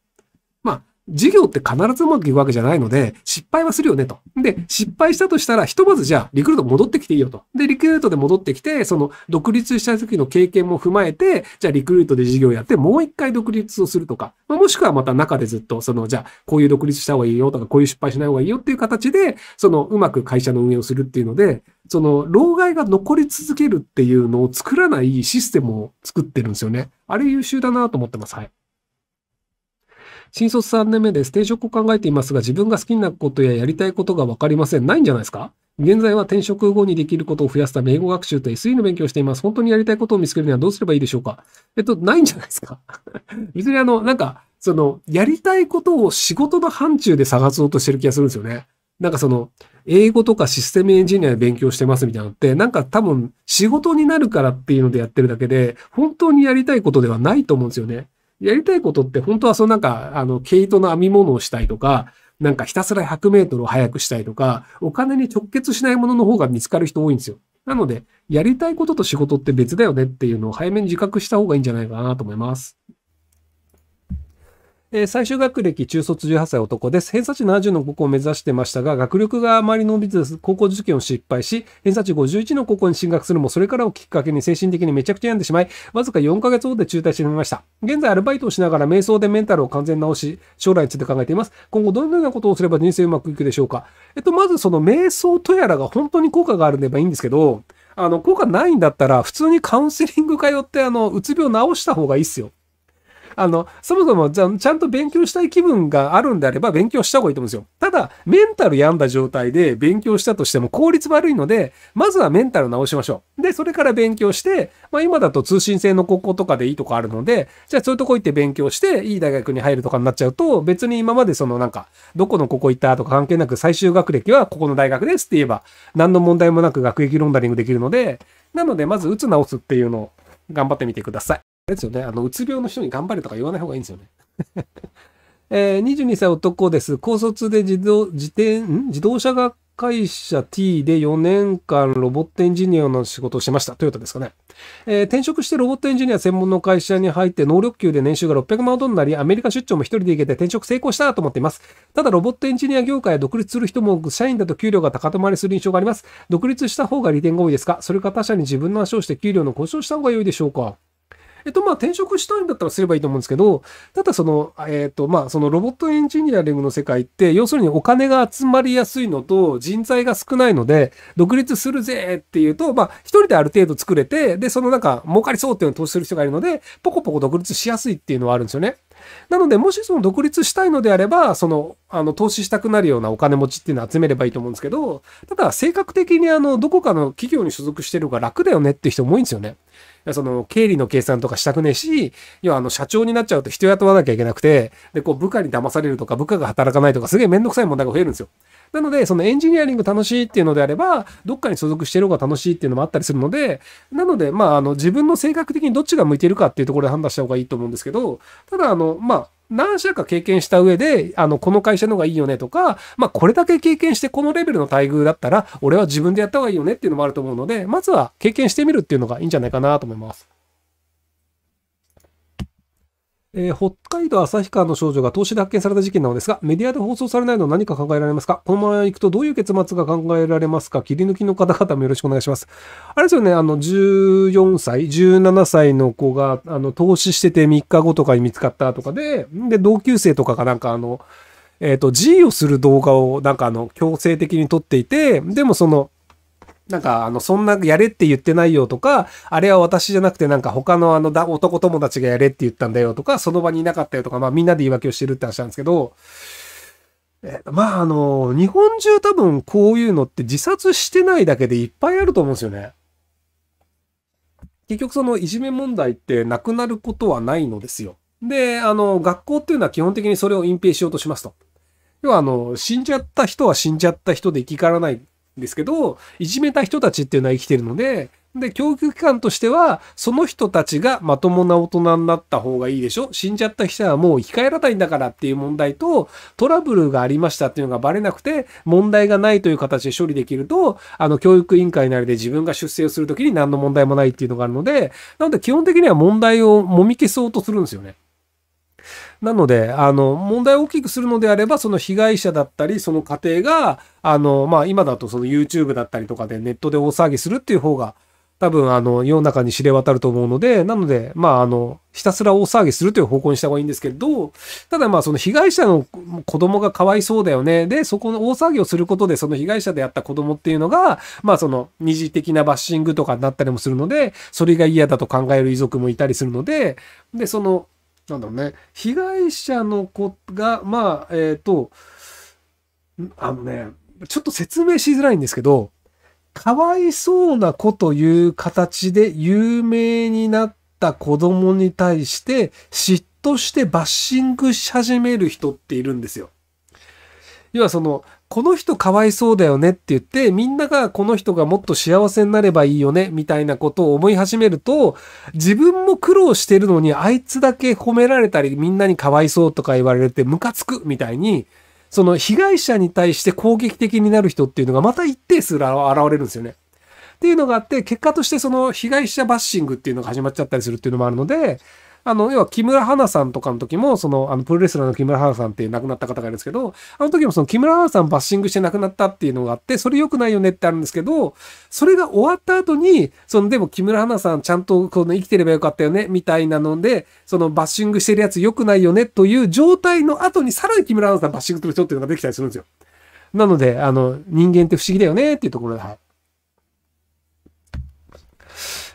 授業って必ずうまくいくわけじゃないので、失敗はするよねと。で、失敗したとしたら、ひとまずじゃあ、リクルート戻ってきていいよと。で、リクルートで戻ってきて、その、独立した時の経験も踏まえて、じゃあ、リクルートで授業やって、もう一回独立をするとか、まあ、もしくはまた中でずっと、その、じゃあ、こういう独立した方がいいよとか、こういう失敗しない方がいいよっていう形で、その、うまく会社の運営をするっていうので、その、老害が残り続けるっていうのを作らないシステムを作ってるんですよね。あれ優秀だなと思ってます。はい。新卒3年目です。転職を考えていますが、自分が好きなことややりたいことがわかりません。ないんじゃないですか現在は転職後にできることを増やすため、英語学習と SE の勉強をしています。本当にやりたいことを見つけるにはどうすればいいでしょうかえっと、ないんじゃないですか別に あの、なんか、その、やりたいことを仕事の範疇で探そうとしてる気がするんですよね。なんかその、英語とかシステムエンジニアで勉強してますみたいなのって、なんか多分仕事になるからっていうのでやってるだけで、本当にやりたいことではないと思うんですよね。やりたいことって本当はそのなんか、あの、毛糸の編み物をしたいとか、なんかひたすら100メートルを速くしたいとか、お金に直結しないものの方が見つかる人多いんですよ。なので、やりたいことと仕事って別だよねっていうのを早めに自覚した方がいいんじゃないかなと思います。えー、最終学歴中卒18歳男です。偏差値70の高校を目指してましたが、学力があまり伸びず、高校受験を失敗し、偏差値51の高校に進学するも、それからをきっかけに精神的にめちゃくちゃ病んでしまい、わずか4ヶ月後で中退してみました。現在アルバイトをしながら瞑想でメンタルを完全直し、将来について考えています。今後どのようなことをすれば人生うまくいくでしょうか。えっと、まずその瞑想とやらが本当に効果があるでばいいんですけど、あの、効果ないんだったら、普通にカウンセリング通って、あの、うつ病治した方がいいっすよ。あの、そもそもじゃちゃんと勉強したい気分があるんであれば勉強した方がいいと思うんですよ。ただ、メンタル病んだ状態で勉強したとしても効率悪いので、まずはメンタル直しましょう。で、それから勉強して、まあ今だと通信制の高校とかでいいとこあるので、じゃあそういうとこ行って勉強して、いい大学に入るとかになっちゃうと、別に今までそのなんか、どこのここ行ったとか関係なく最終学歴はここの大学ですって言えば、何の問題もなく学歴ロンダリングできるので、なのでまず打つ直すっていうのを頑張ってみてください。れですよね。あの、うつ病の人に頑張れとか言わない方がいいんですよね。えー、22歳男です。高卒で自動、自転、自動車学会社 T で4年間ロボットエンジニアの仕事をしました。トヨタですかね。えー、転職してロボットエンジニア専門の会社に入って能力級で年収が600万ドルになり、アメリカ出張も一人で行けて転職成功したと思っています。ただロボットエンジニア業界は独立する人も社員だと給料が高止まりする印象があります。独立した方が利点が多いですかそれか他社に自分の足をして給料の交渉した方が良いでしょうかえっと、まあ、転職したいんだったらすればいいと思うんですけど、ただその、えっと、まあ、そのロボットエンジニアリングの世界って、要するにお金が集まりやすいのと、人材が少ないので、独立するぜっていうと、まあ、一人である程度作れて、で、そのなんか、儲かりそうっていうのを投資する人がいるので、ポコポコ独立しやすいっていうのはあるんですよね。なので、もしその独立したいのであれば、その、あの、投資したくなるようなお金持ちっていうのを集めればいいと思うんですけど、ただ、性格的にあの、どこかの企業に所属してる方が楽だよねって人も多いんですよね。その、経理の計算とかしたくねえし、要はあの、社長になっちゃうと人雇わなきゃいけなくて、で、こう、部下に騙されるとか、部下が働かないとか、すげえめんどくさい問題が増えるんですよ。なので、そのエンジニアリング楽しいっていうのであれば、どっかに所属してる方が楽しいっていうのもあったりするので、なので、まあ、あの、自分の性格的にどっちが向いてるかっていうところで判断した方がいいと思うんですけど、ただ、あの、まあ、何社か経験した上で、あの、この会社の方がいいよねとか、まあ、これだけ経験してこのレベルの待遇だったら、俺は自分でやった方がいいよねっていうのもあると思うので、まずは経験してみるっていうのがいいんじゃないかなと思います。えー、北海道旭川の少女が投資で発見された事件なのですが、メディアで放送されないのは何か考えられますかこのまま行くとどういう結末が考えられますか切り抜きの方々もよろしくお願いします。あれですよね、あの、14歳、17歳の子が、あの、投資してて3日後とかに見つかったとかで、で、同級生とかがなんかあの、えっ、ー、と、G をする動画をなんかあの、強制的に撮っていて、でもその、なんか、あの、そんなやれって言ってないよとか、あれは私じゃなくてなんか他のあのだ、男友達がやれって言ったんだよとか、その場にいなかったよとか、まあみんなで言い訳をしてるって話なんですけど、えまああの、日本中多分こういうのって自殺してないだけでいっぱいあると思うんですよね。結局そのいじめ問題ってなくなることはないのですよ。で、あの、学校っていうのは基本的にそれを隠蔽しようとしますと。要はあの、死んじゃった人は死んじゃった人で生きからないですけど、いじめた人たちっていうのは生きてるので、で、教育機関としては、その人たちがまともな大人になった方がいいでしょ死んじゃった人はもう生き返らないんだからっていう問題と、トラブルがありましたっていうのがバレなくて、問題がないという形で処理できると、あの、教育委員会なりで自分が出世をするときに何の問題もないっていうのがあるので、なので基本的には問題をもみ消そうとするんですよね。なので、あの、問題を大きくするのであれば、その被害者だったり、その家庭が、あの、まあ、今だとその YouTube だったりとかでネットで大騒ぎするっていう方が、多分、あの、世の中に知れ渡ると思うので、なので、まあ、あの、ひたすら大騒ぎするという方向にした方がいいんですけど、ただまあ、その被害者の子供がかわいそうだよね。で、そこの大騒ぎをすることで、その被害者であった子供っていうのが、まあ、その二次的なバッシングとかになったりもするので、それが嫌だと考える遺族もいたりするので、で、その、なんだろうね、被害者の子が、まあ、えっ、ー、と、あのね、ちょっと説明しづらいんですけど、かわいそうな子という形で有名になった子供に対して嫉妬してバッシングし始める人っているんですよ。要はその、この人かわいそうだよねって言って、みんながこの人がもっと幸せになればいいよね、みたいなことを思い始めると、自分も苦労してるのに、あいつだけ褒められたり、みんなにかわいそうとか言われて、ムカつくみたいに、その被害者に対して攻撃的になる人っていうのがまた一定数現れるんですよね。っていうのがあって、結果としてその被害者バッシングっていうのが始まっちゃったりするっていうのもあるので、あの、要は木村花さんとかの時も、その、あの、プロレスラーの木村花さんっていう亡くなった方がいるんですけど、あの時もその木村花さんバッシングして亡くなったっていうのがあって、それ良くないよねってあるんですけど、それが終わった後に、その、でも木村花さんちゃんとこの生きてればよかったよね、みたいなので、そのバッシングしてるやつ良くないよねという状態の後にさらに木村花さんバッシングする人っていうのができたりするんですよ。なので、あの、人間って不思議だよねっていうところで、はい。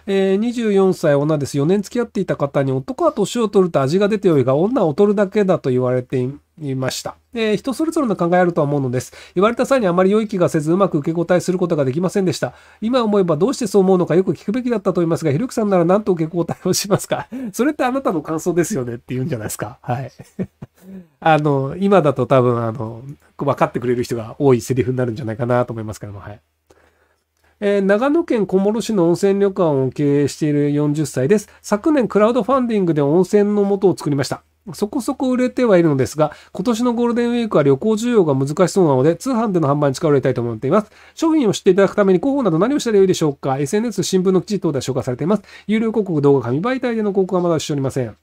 えー、24歳女です。4年付き合っていた方に男は年を取ると味が出てよいが、女は劣るだけだと言われていまいました。えー、人それぞれの考えあるとは思うのです。言われた際にあまり良い気がせず、うまく受け答えすることができませんでした。今思えばどうしてそう思うのかよく聞くべきだったと思いますが、ひろきさんなら何と受け答えをしますか それってあなたの感想ですよねって言うんじゃないですか。はい。あの、今だと多分、あの、分かってくれる人が多いセリフになるんじゃないかなと思いますけども、はい。えー、長野県小諸市の温泉旅館を経営している40歳です。昨年クラウドファンディングで温泉の元を作りました。そこそこ売れてはいるのですが、今年のゴールデンウィークは旅行需要が難しそうなので、通販での販売に力を入れたいと思っています。商品を知っていただくために広報など何をしたらよいでしょうか ?SNS、新聞の記事等では紹介されています。有料広告、動画、紙媒体での広告はまだしておりません。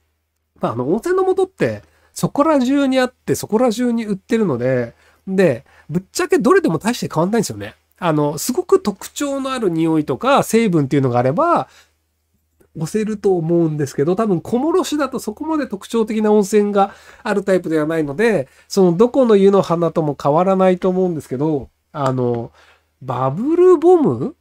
まあ、あの、温泉の元って、そこら中にあって、そこら中に売ってるので、で、ぶっちゃけどれでも大して変わんないんですよね。あの、すごく特徴のある匂いとか成分っていうのがあれば、押せると思うんですけど、多分小諸市だとそこまで特徴的な温泉があるタイプではないので、そのどこの湯の花とも変わらないと思うんですけど、あの、バブルボム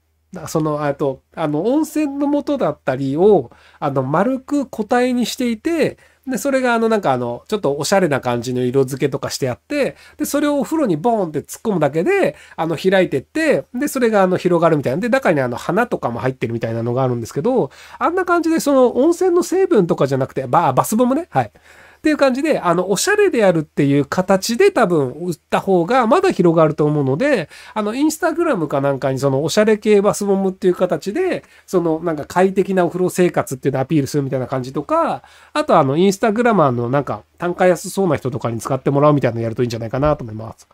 その、あと、あの、温泉の元だったりを、あの、丸く個体にしていて、で、それがあのなんかあの、ちょっとおしゃれな感じの色付けとかしてあって、で、それをお風呂にボーンって突っ込むだけで、あの、開いてって、で、それがあの、広がるみたいな。で、中にあの、花とかも入ってるみたいなのがあるんですけど、あんな感じで、その、温泉の成分とかじゃなくて、ババスボムね。はい。っていう感じで、あの、おしゃれでやるっていう形で多分売った方がまだ広がると思うので、あの、インスタグラムかなんかにそのおしゃれ系バスボムっていう形で、そのなんか快適なお風呂生活っていうのをアピールするみたいな感じとか、あとあの、インスタグラマーのなんか単価安そうな人とかに使ってもらうみたいなのやるといいんじゃないかなと思います。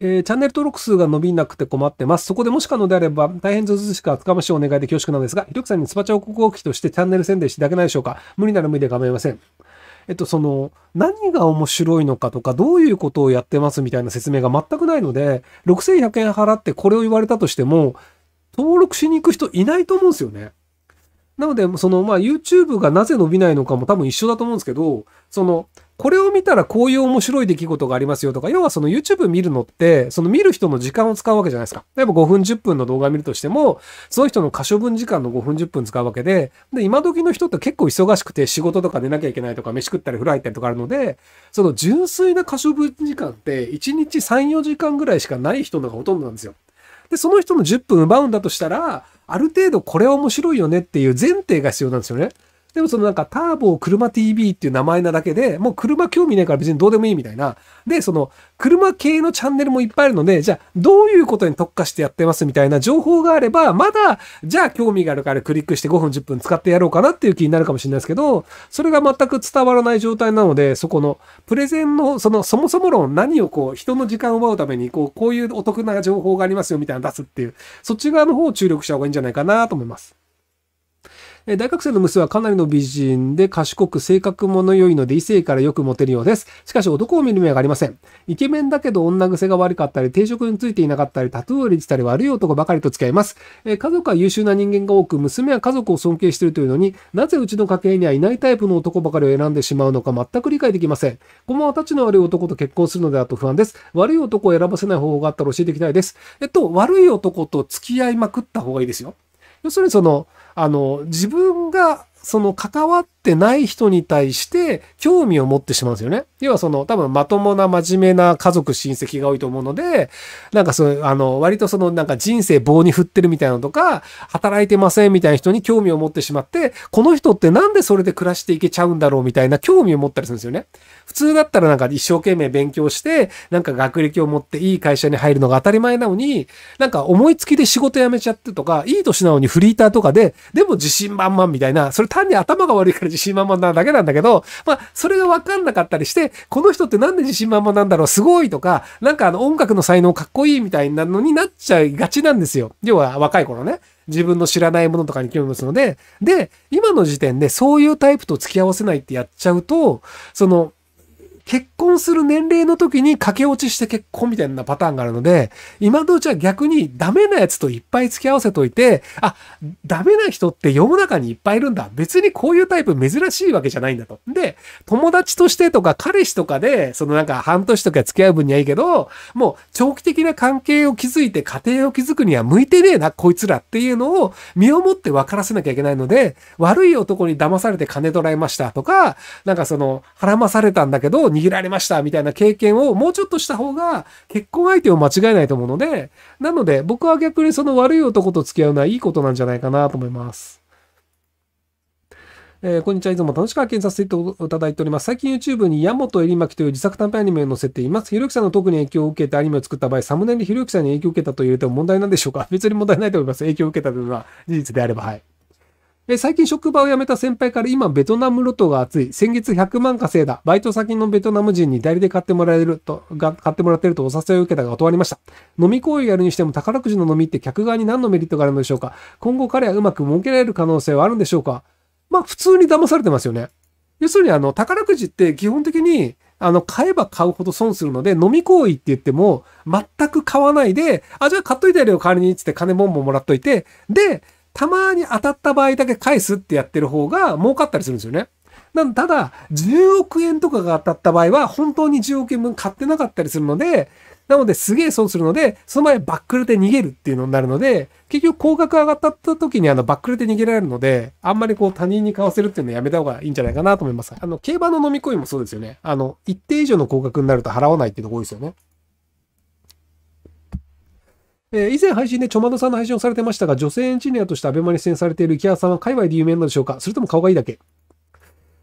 えー、チャンネル登録数が伸びなくて困ってます。そこでもし可能であれば、大変ずずしく厚かましいお願いで恐縮なんですが、ひろきさんにスパチャを広告機としてチャンネル宣伝していただけないでしょうか無理なら無理で構いません。えっと、その、何が面白いのかとか、どういうことをやってますみたいな説明が全くないので、6100円払ってこれを言われたとしても、登録しに行く人いないと思うんですよね。なので、その、まあ、YouTube がなぜ伸びないのかも多分一緒だと思うんですけど、その、これを見たらこういう面白い出来事がありますよとか、要はその YouTube 見るのって、その見る人の時間を使うわけじゃないですか。例えば5分10分の動画見るとしても、その人の可処分時間の5分10分使うわけで、で、今時の人って結構忙しくて仕事とか寝なきゃいけないとか、飯食ったり風呂入ったりとかあるので、その純粋な可処分時間って1日3、4時間ぐらいしかない人のがほとんどなんですよ。で、その人の10分奪うんだとしたら、ある程度これは面白いよねっていう前提が必要なんですよね。でもそのなんかターボ車 TV っていう名前なだけで、もう車興味ないから別にどうでもいいみたいな。で、その車系のチャンネルもいっぱいあるので、じゃあどういうことに特化してやってますみたいな情報があれば、まだ、じゃあ興味があるからクリックして5分10分使ってやろうかなっていう気になるかもしれないですけど、それが全く伝わらない状態なので、そこのプレゼンのそのそもそも論何をこう人の時間を奪うためにこう、こういうお得な情報がありますよみたいなの出すっていう、そっち側の方を注力した方がいいんじゃないかなと思います。え大学生の娘はかなりの美人で賢く性格もの良いので異性からよくモテるようです。しかし男を見る目がありません。イケメンだけど女癖が悪かったり、定職についていなかったり、タトゥーを入れてたり悪い男ばかりと付き合います。え家族は優秀な人間が多く、娘は家族を尊敬しているというのに、なぜうちの家系にはいないタイプの男ばかりを選んでしまうのか全く理解できません。このまま立ちの悪い男と結婚するのではと不安です。悪い男を選ばせない方法があったら教えていきたいです。えっと、悪い男と付き合いまくった方がいいですよ。要するにその、あの、自分がその関わっってない人に対して興味を持ってしまうんですよね。要はその多分まともな真面目な家族親戚が多いと思うので、なんかそういう、あの、割とそのなんか人生棒に振ってるみたいなのとか、働いてませんみたいな人に興味を持ってしまって、この人ってなんでそれで暮らしていけちゃうんだろうみたいな興味を持ったりするんですよね。普通だったらなんか一生懸命勉強して、なんか学歴を持っていい会社に入るのが当たり前なのに、なんか思いつきで仕事辞めちゃってとか、いい年なのにフリーターとかで、でも自信満々みたいな、それ単に頭が悪いから自自信満々なだけなんだけど、まあ、それがわかんなかったりして、この人ってなんで自信満々なんだろう、すごいとか、なんかあの音楽の才能かっこいいみたいなのになっちゃいがちなんですよ。要は若い頃ね。自分の知らないものとかに興味を持つので、で、今の時点でそういうタイプと付き合わせないってやっちゃうと、その、結婚する年齢の時に駆け落ちして結婚みたいなパターンがあるので、今のうちは逆にダメなやつといっぱい付き合わせといて、あ、ダメな人って世の中にいっぱいいるんだ。別にこういうタイプ珍しいわけじゃないんだと。で、友達としてとか彼氏とかで、そのなんか半年とか付き合う分にはいいけど、もう長期的な関係を築いて家庭を築くには向いてねえな、こいつらっていうのを身をもって分からせなきゃいけないので、悪い男に騙されて金取られましたとか、なんかその、孕まされたんだけど、逃げられましたみたいな経験をもうちょっとした方が結婚相手を間違えないと思うので、なので僕は逆にその悪い男と付き合うのはいいことなんじゃないかなと思います。えー、こんにちは。いつも楽しく発見させていただいております。最近 YouTube に矢本襟巻という自作短編アニメを載せています。ひろゆきさんの特に影響を受けてアニメを作った場合、サムネイルひろゆきさんに影響を受けたと言えても問題なんでしょうか別に問題ないと思います。影響を受けたというのは事実であれば、はい。え最近職場を辞めた先輩から今ベトナムロトが熱い。先月100万稼いだ。バイト先のベトナム人に代理で買ってもらえると、が買ってもらってるとお誘いを受けたが断りました。飲み行為をやるにしても宝くじの飲みって客側に何のメリットがあるのでしょうか今後彼はうまく儲けられる可能性はあるんでしょうかまあ普通に騙されてますよね。要するにあの宝くじって基本的にあの、買えば買うほど損するので、飲み行為って言っても、全く買わないで、あ、じゃあ買っといてやるよ、代わりに、つって金ボンボンもらっといて、で、たまに当たった場合だけ返すってやってる方が儲かったりするんですよね。なんただ、10億円とかが当たった場合は、本当に10億円分買ってなかったりするので、なのですげえ損するので、その前バックルで逃げるっていうのになるので、結局高額上がった時にあのバックルで逃げられるので、あんまりこう他人に買わせるっていうのやめた方がいいんじゃないかなと思います。あの、競馬の飲み込みもそうですよね。あの、一定以上の高額になると払わないっていうとこ多いですよね。えー、以前配信でちょまどさんの配信をされてましたが、女性エンジニアとしてアベマに出演されている池谷さんは界隈で有名なのでしょうかそれとも顔がいいだけ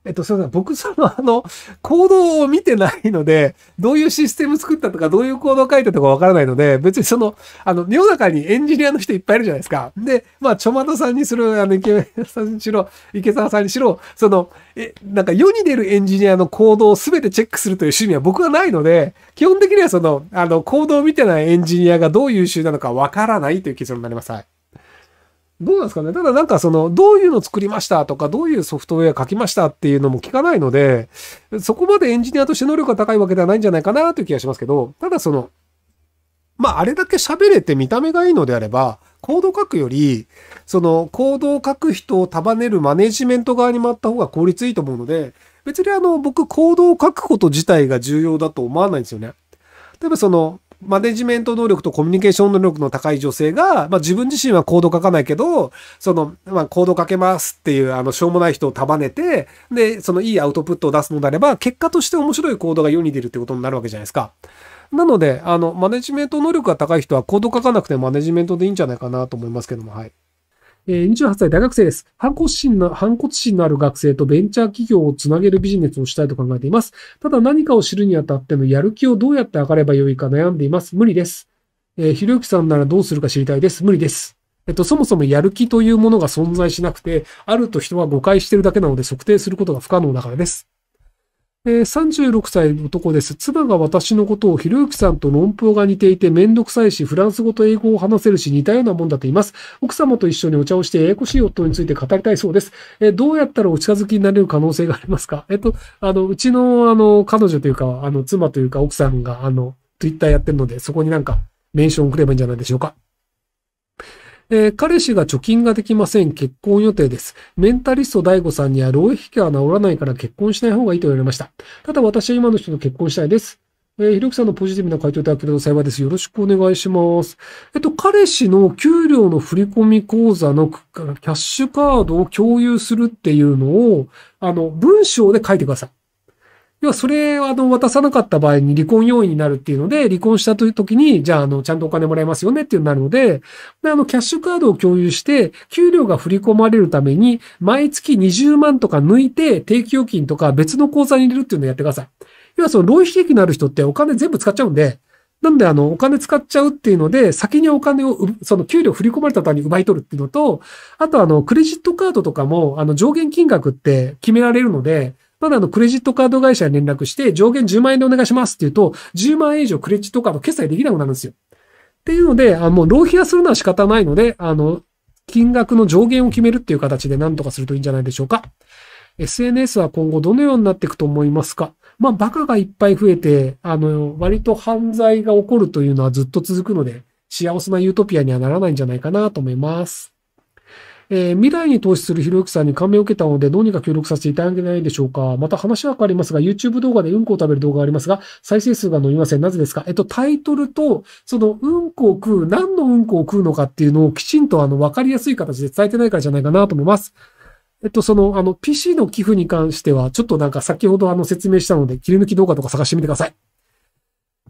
えっと、すみません。僕、その、あの、行動を見てないので、どういうシステム作ったとか、どういう行動を書いたとかわからないので、別にその、あの、世の中にエンジニアの人いっぱいいるじゃないですか。で、まあ、ちょまどさんにする、あの、池さんにしろ、池澤さんにしろ、その、え、なんか世に出るエンジニアの行動を全てチェックするという趣味は僕はないので、基本的にはその、あの、行動を見てないエンジニアがどういう味なのかわからないという結論になります。はい。どうなんですかねただなんかその、どういうの作りましたとか、どういうソフトウェア書きましたっていうのも聞かないので、そこまでエンジニアとして能力が高いわけではないんじゃないかなという気がしますけど、ただその、まあ、あれだけ喋れて見た目がいいのであれば、コードを書くより、その、コードを書く人を束ねるマネジメント側に回った方が効率いいと思うので、別にあの、僕、コードを書くこと自体が重要だと思わないんですよね。例えばその、マネジメント能力とコミュニケーション能力の高い女性が、まあ、自分自身はコード書かないけど、その、まあ、ード書けますっていう、あの、しょうもない人を束ねて、で、そのいいアウトプットを出すのであれば、結果として面白いコードが世に出るってことになるわけじゃないですか。なので、あの、マネジメント能力が高い人は、コード書かなくてマネジメントでいいんじゃないかなと思いますけども、はい。え28歳大学生です。反骨心の、反骨心のある学生とベンチャー企業をつなげるビジネスをしたいと考えています。ただ何かを知るにあたってのやる気をどうやって上がればよいか悩んでいます。無理です。えー、ひろゆきさんならどうするか知りたいです。無理です。えっと、そもそもやる気というものが存在しなくて、あると人は誤解してるだけなので測定することが不可能だからです。えー、36歳男です。妻が私のことをひろゆきさんと論法が似ていてめんどくさいし、フランス語と英語を話せるし、似たようなもんだと言います。奥様と一緒にお茶をして、ややこしい夫について語りたいそうです。えー、どうやったらお近づきになれる可能性がありますかえっと、あの、うちの、あの、彼女というか、あの、妻というか、奥さんが、あの、ツイッターやってるので、そこになんか、メンション送ればいいんじゃないでしょうか。えー、彼氏が貯金ができません。結婚予定です。メンタリスト大悟さんには浪費期は治らないから結婚しない方がいいと言われました。ただ私は今の人と結婚したいです。えー、ひろきさんのポジティブな回答いただけると幸いです。よろしくお願いします。えっと、彼氏の給料の振込口座のキャッシュカードを共有するっていうのを、あの、文章で書いてください。要はそれをあの渡さなかった場合に離婚要因になるっていうので、離婚したという時に、じゃああのちゃんとお金もらえますよねっていうのになるので、であのキャッシュカードを共有して、給料が振り込まれるために、毎月20万とか抜いて定期預金とか別の口座に入れるっていうのをやってください。要はその浪費益のある人ってお金全部使っちゃうんで、なんで、あの、お金使っちゃうっていうので、先にお金を、その給料振り込まれた後に奪い取るっていうのと、あと、あの、クレジットカードとかも、あの、上限金額って決められるので、ただ、あの、クレジットカード会社に連絡して、上限10万円でお願いしますって言うと、10万円以上クレジットカード決済できなくなるんですよ。っていうので、あの、浪費はするのは仕方ないので、あの、金額の上限を決めるっていう形で何とかするといいんじゃないでしょうか。SNS は今後どのようになっていくと思いますかまあ、バカがいっぱい増えて、あの、割と犯罪が起こるというのはずっと続くので、幸せなユートピアにはならないんじゃないかなと思います。えー、未来に投資するひろゆきさんに感銘を受けたので、どうにか協力させていただけないでしょうか。また話は変わりますが、YouTube 動画でうんこを食べる動画がありますが、再生数が伸びません。なぜですかえっと、タイトルと、その、うんこを食う、何のうんこを食うのかっていうのをきちんと、あの、わかりやすい形で伝えてないからじゃないかなと思います。えっと、その、あの、PC の寄付に関しては、ちょっとなんか先ほどあの説明したので、切り抜き動画とか探してみてください。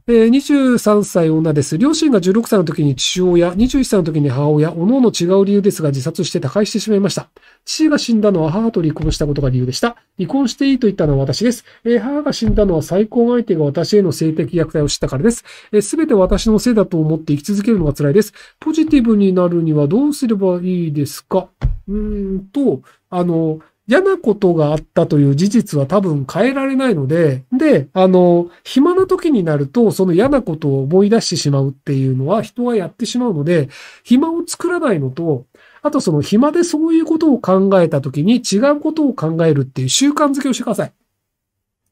えー、23歳女です。両親が16歳の時に父親、21歳の時に母親、おのおの違う理由ですが自殺して他界してしまいました。父が死んだのは母と離婚したことが理由でした。離婚していいと言ったのは私です。えー、母が死んだのは再婚相手が私への性的虐待を知ったからです。す、え、べ、て私のせいだと思って生き続けるのが辛いです。ポジティブになるにはどうすればいいですかうーんと、あの、嫌なことがあったという事実は多分変えられないので、で、あの、暇な時になると、その嫌なことを思い出してしまうっていうのは人はやってしまうので、暇を作らないのと、あとその暇でそういうことを考えた時に違うことを考えるっていう習慣づけをしてください。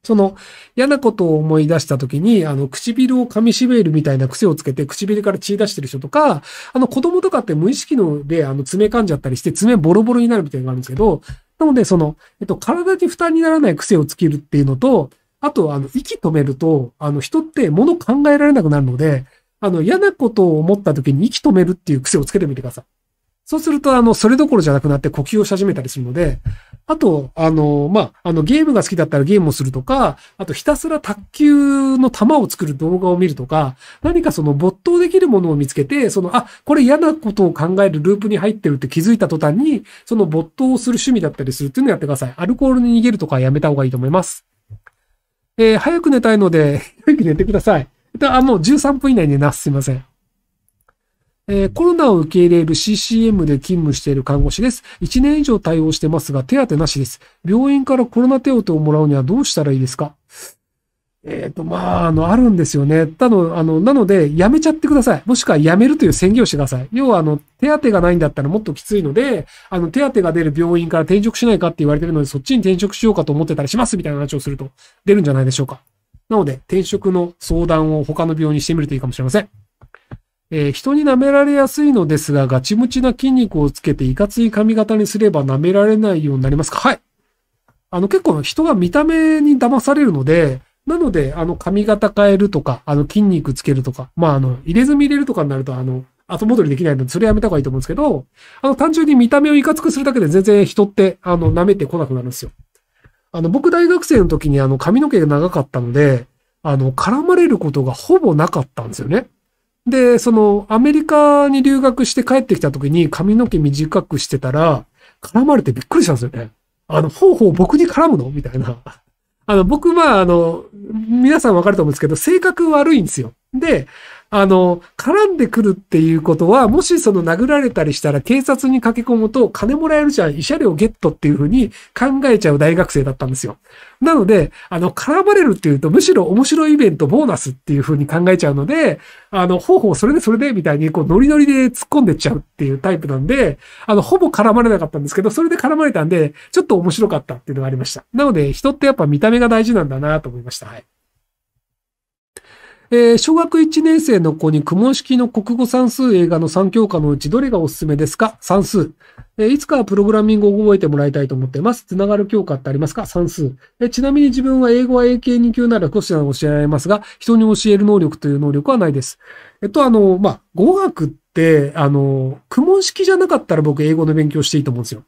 その嫌なことを思い出した時に、あの、唇を噛みしめるみたいな癖をつけて、唇から血出してる人とか、あの、子供とかって無意識ので、あの、爪噛んじゃったりして、爪ボロボロになるみたいなのがあるんですけど、なので、その、えっと、体に負担にならない癖をつけるっていうのと、あと、あの、息止めると、あの、人って物考えられなくなるので、あの、嫌なことを思った時に息止めるっていう癖をつけてみてください。そうすると、あの、それどころじゃなくなって呼吸をし始めたりするので、あと、あの、まあ、あの、ゲームが好きだったらゲームをするとか、あとひたすら卓球の球を作る動画を見るとか、何かその没頭できるものを見つけて、その、あ、これ嫌なことを考えるループに入ってるって気づいた途端に、その没頭をする趣味だったりするっていうのをやってください。アルコールに逃げるとかやめた方がいいと思います。えー、早く寝たいので、早く寝てください。あ、もう13分以内に寝ます。すいません。えー、コロナを受け入れる CCM で勤務している看護師です。1年以上対応してますが、手当なしです。病院からコロナ手当をもらうにはどうしたらいいですかえっ、ー、と、まあ、あの、あるんですよね。ただ、あの、なので、やめちゃってください。もしくは、やめるという宣言をしてください。要は、あの、手当がないんだったらもっときついので、あの、手当が出る病院から転職しないかって言われてるので、そっちに転職しようかと思ってたりしますみたいな話をすると、出るんじゃないでしょうか。なので、転職の相談を他の病院にしてみるといいかもしれません。えー、人に舐められやすいのですが、ガチムチな筋肉をつけていかつい髪型にすれば舐められないようになりますかはい。あの結構人が見た目に騙されるので、なので、あの髪型変えるとか、あの筋肉つけるとか、まああの入れ墨入れるとかになると、あの後戻りできないので、それやめた方がいいと思うんですけど、あの単純に見た目をいかつくするだけで全然人ってあの舐めてこなくなるんですよ。あの僕大学生の時にあの髪の毛が長かったので、あの絡まれることがほぼなかったんですよね。で、その、アメリカに留学して帰ってきた時に髪の毛短くしてたら、絡まれてびっくりしたんですよね。あの、ほうほう僕に絡むのみたいな。あの、僕は、あの、皆さんわかると思うんですけど、性格悪いんですよ。で、あの、絡んでくるっていうことは、もしその殴られたりしたら警察に駆け込むと金もらえるじゃん、慰謝料ゲットっていうふうに考えちゃう大学生だったんですよ。なので、あの、絡まれるっていうと、むしろ面白いイベント、ボーナスっていうふうに考えちゃうので、あの、方法それでそれでみたいに、こう、ノリノリで突っ込んでっちゃうっていうタイプなんで、あの、ほぼ絡まれなかったんですけど、それで絡まれたんで、ちょっと面白かったっていうのがありました。なので、人ってやっぱ見た目が大事なんだなと思いました。はい。えー、小学1年生の子に公文式の国語算数映画の3教科のうちどれがおすすめですか算数。えー、いつかはプログラミングを覚えてもらいたいと思っています。つながる教科ってありますか算数。えー、ちなみに自分は英語は英検2級なら少しは教えられますが、人に教える能力という能力はないです。えっと、あの、まあ、語学って、あの、公文式じゃなかったら僕英語の勉強していいと思うんですよ。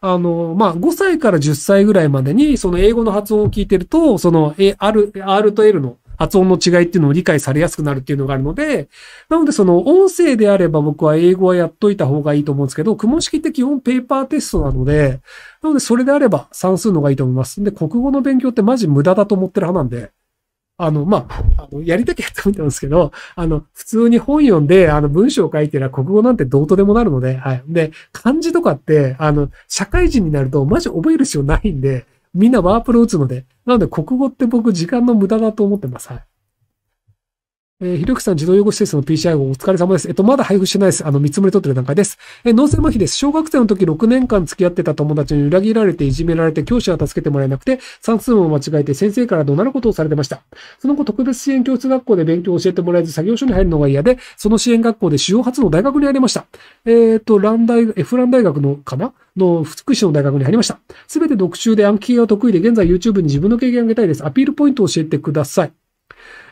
あの、まあ、5歳から10歳ぐらいまでに、その英語の発音を聞いてると、その、え、る、R と L の発音の違いっていうのを理解されやすくなるっていうのがあるので、なのでその音声であれば僕は英語はやっといた方がいいと思うんですけど、雲式って基本ペーパーテストなので、なのでそれであれば算数の方がいいと思います。で、国語の勉強ってマジ無駄だと思ってる派なんで、あの、まあ、あの、やりたきゃやってみたんですけど、あの、普通に本読んで、あの、文章を書いてり国語なんてどうとでもなるので、はい。で、漢字とかって、あの、社会人になるとマジ覚える必要ないんで、みんなワープロ打つので、なので国語って僕時間の無駄だと思ってます。はい。えー、ひろゆきさん、児童養護施設の PCI をお疲れ様です。えっと、まだ配布してないです。あの、見積もり取ってる段階です。えー、脳性麻痺です。小学生の時6年間付き合ってた友達に裏切られて、いじめられて、教師は助けてもらえなくて、算数も間違えて、先生から怒鳴ることをされてました。その後、特別支援教室学校で勉強を教えてもらえず、作業所に入るのが嫌で、その支援学校で主要初の大学に入りました。えー、っと、ラン大、F ラン大学のかなの福祉の大学に入りました。すべて独習で暗記系が得意で、現在 YouTube に自分の経験をあげたいです。アピールポイントを教えてください。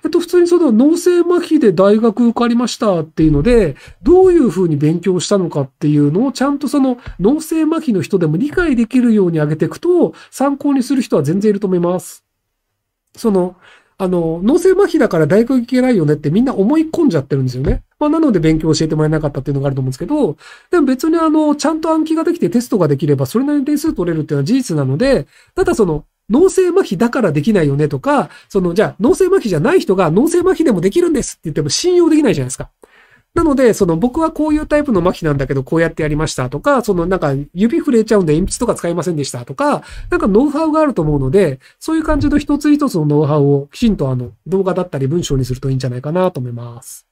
えっと、普通にその脳性麻痺で大学受かりましたっていうので、どういうふうに勉強したのかっていうのをちゃんとその脳性麻痺の人でも理解できるように上げていくと、参考にする人は全然いると思います。その、あの、脳性麻痺だから大学行けないよねってみんな思い込んじゃってるんですよね。まあ、なので勉強教えてもらえなかったっていうのがあると思うんですけど、でも別にあの、ちゃんと暗記ができてテストができればそれなりに点数取れるっていうのは事実なので、ただその、脳性麻痺だからできないよねとか、その、じゃあ、脳性麻痺じゃない人が脳性麻痺でもできるんですって言っても信用できないじゃないですか。なので、その僕はこういうタイプの麻痺なんだけど、こうやってやりましたとか、そのなんか指触れちゃうんで鉛筆とか使いませんでしたとか、なんかノウハウがあると思うので、そういう感じの一つ一つのノウハウをきちんとあの動画だったり文章にするといいんじゃないかなと思います。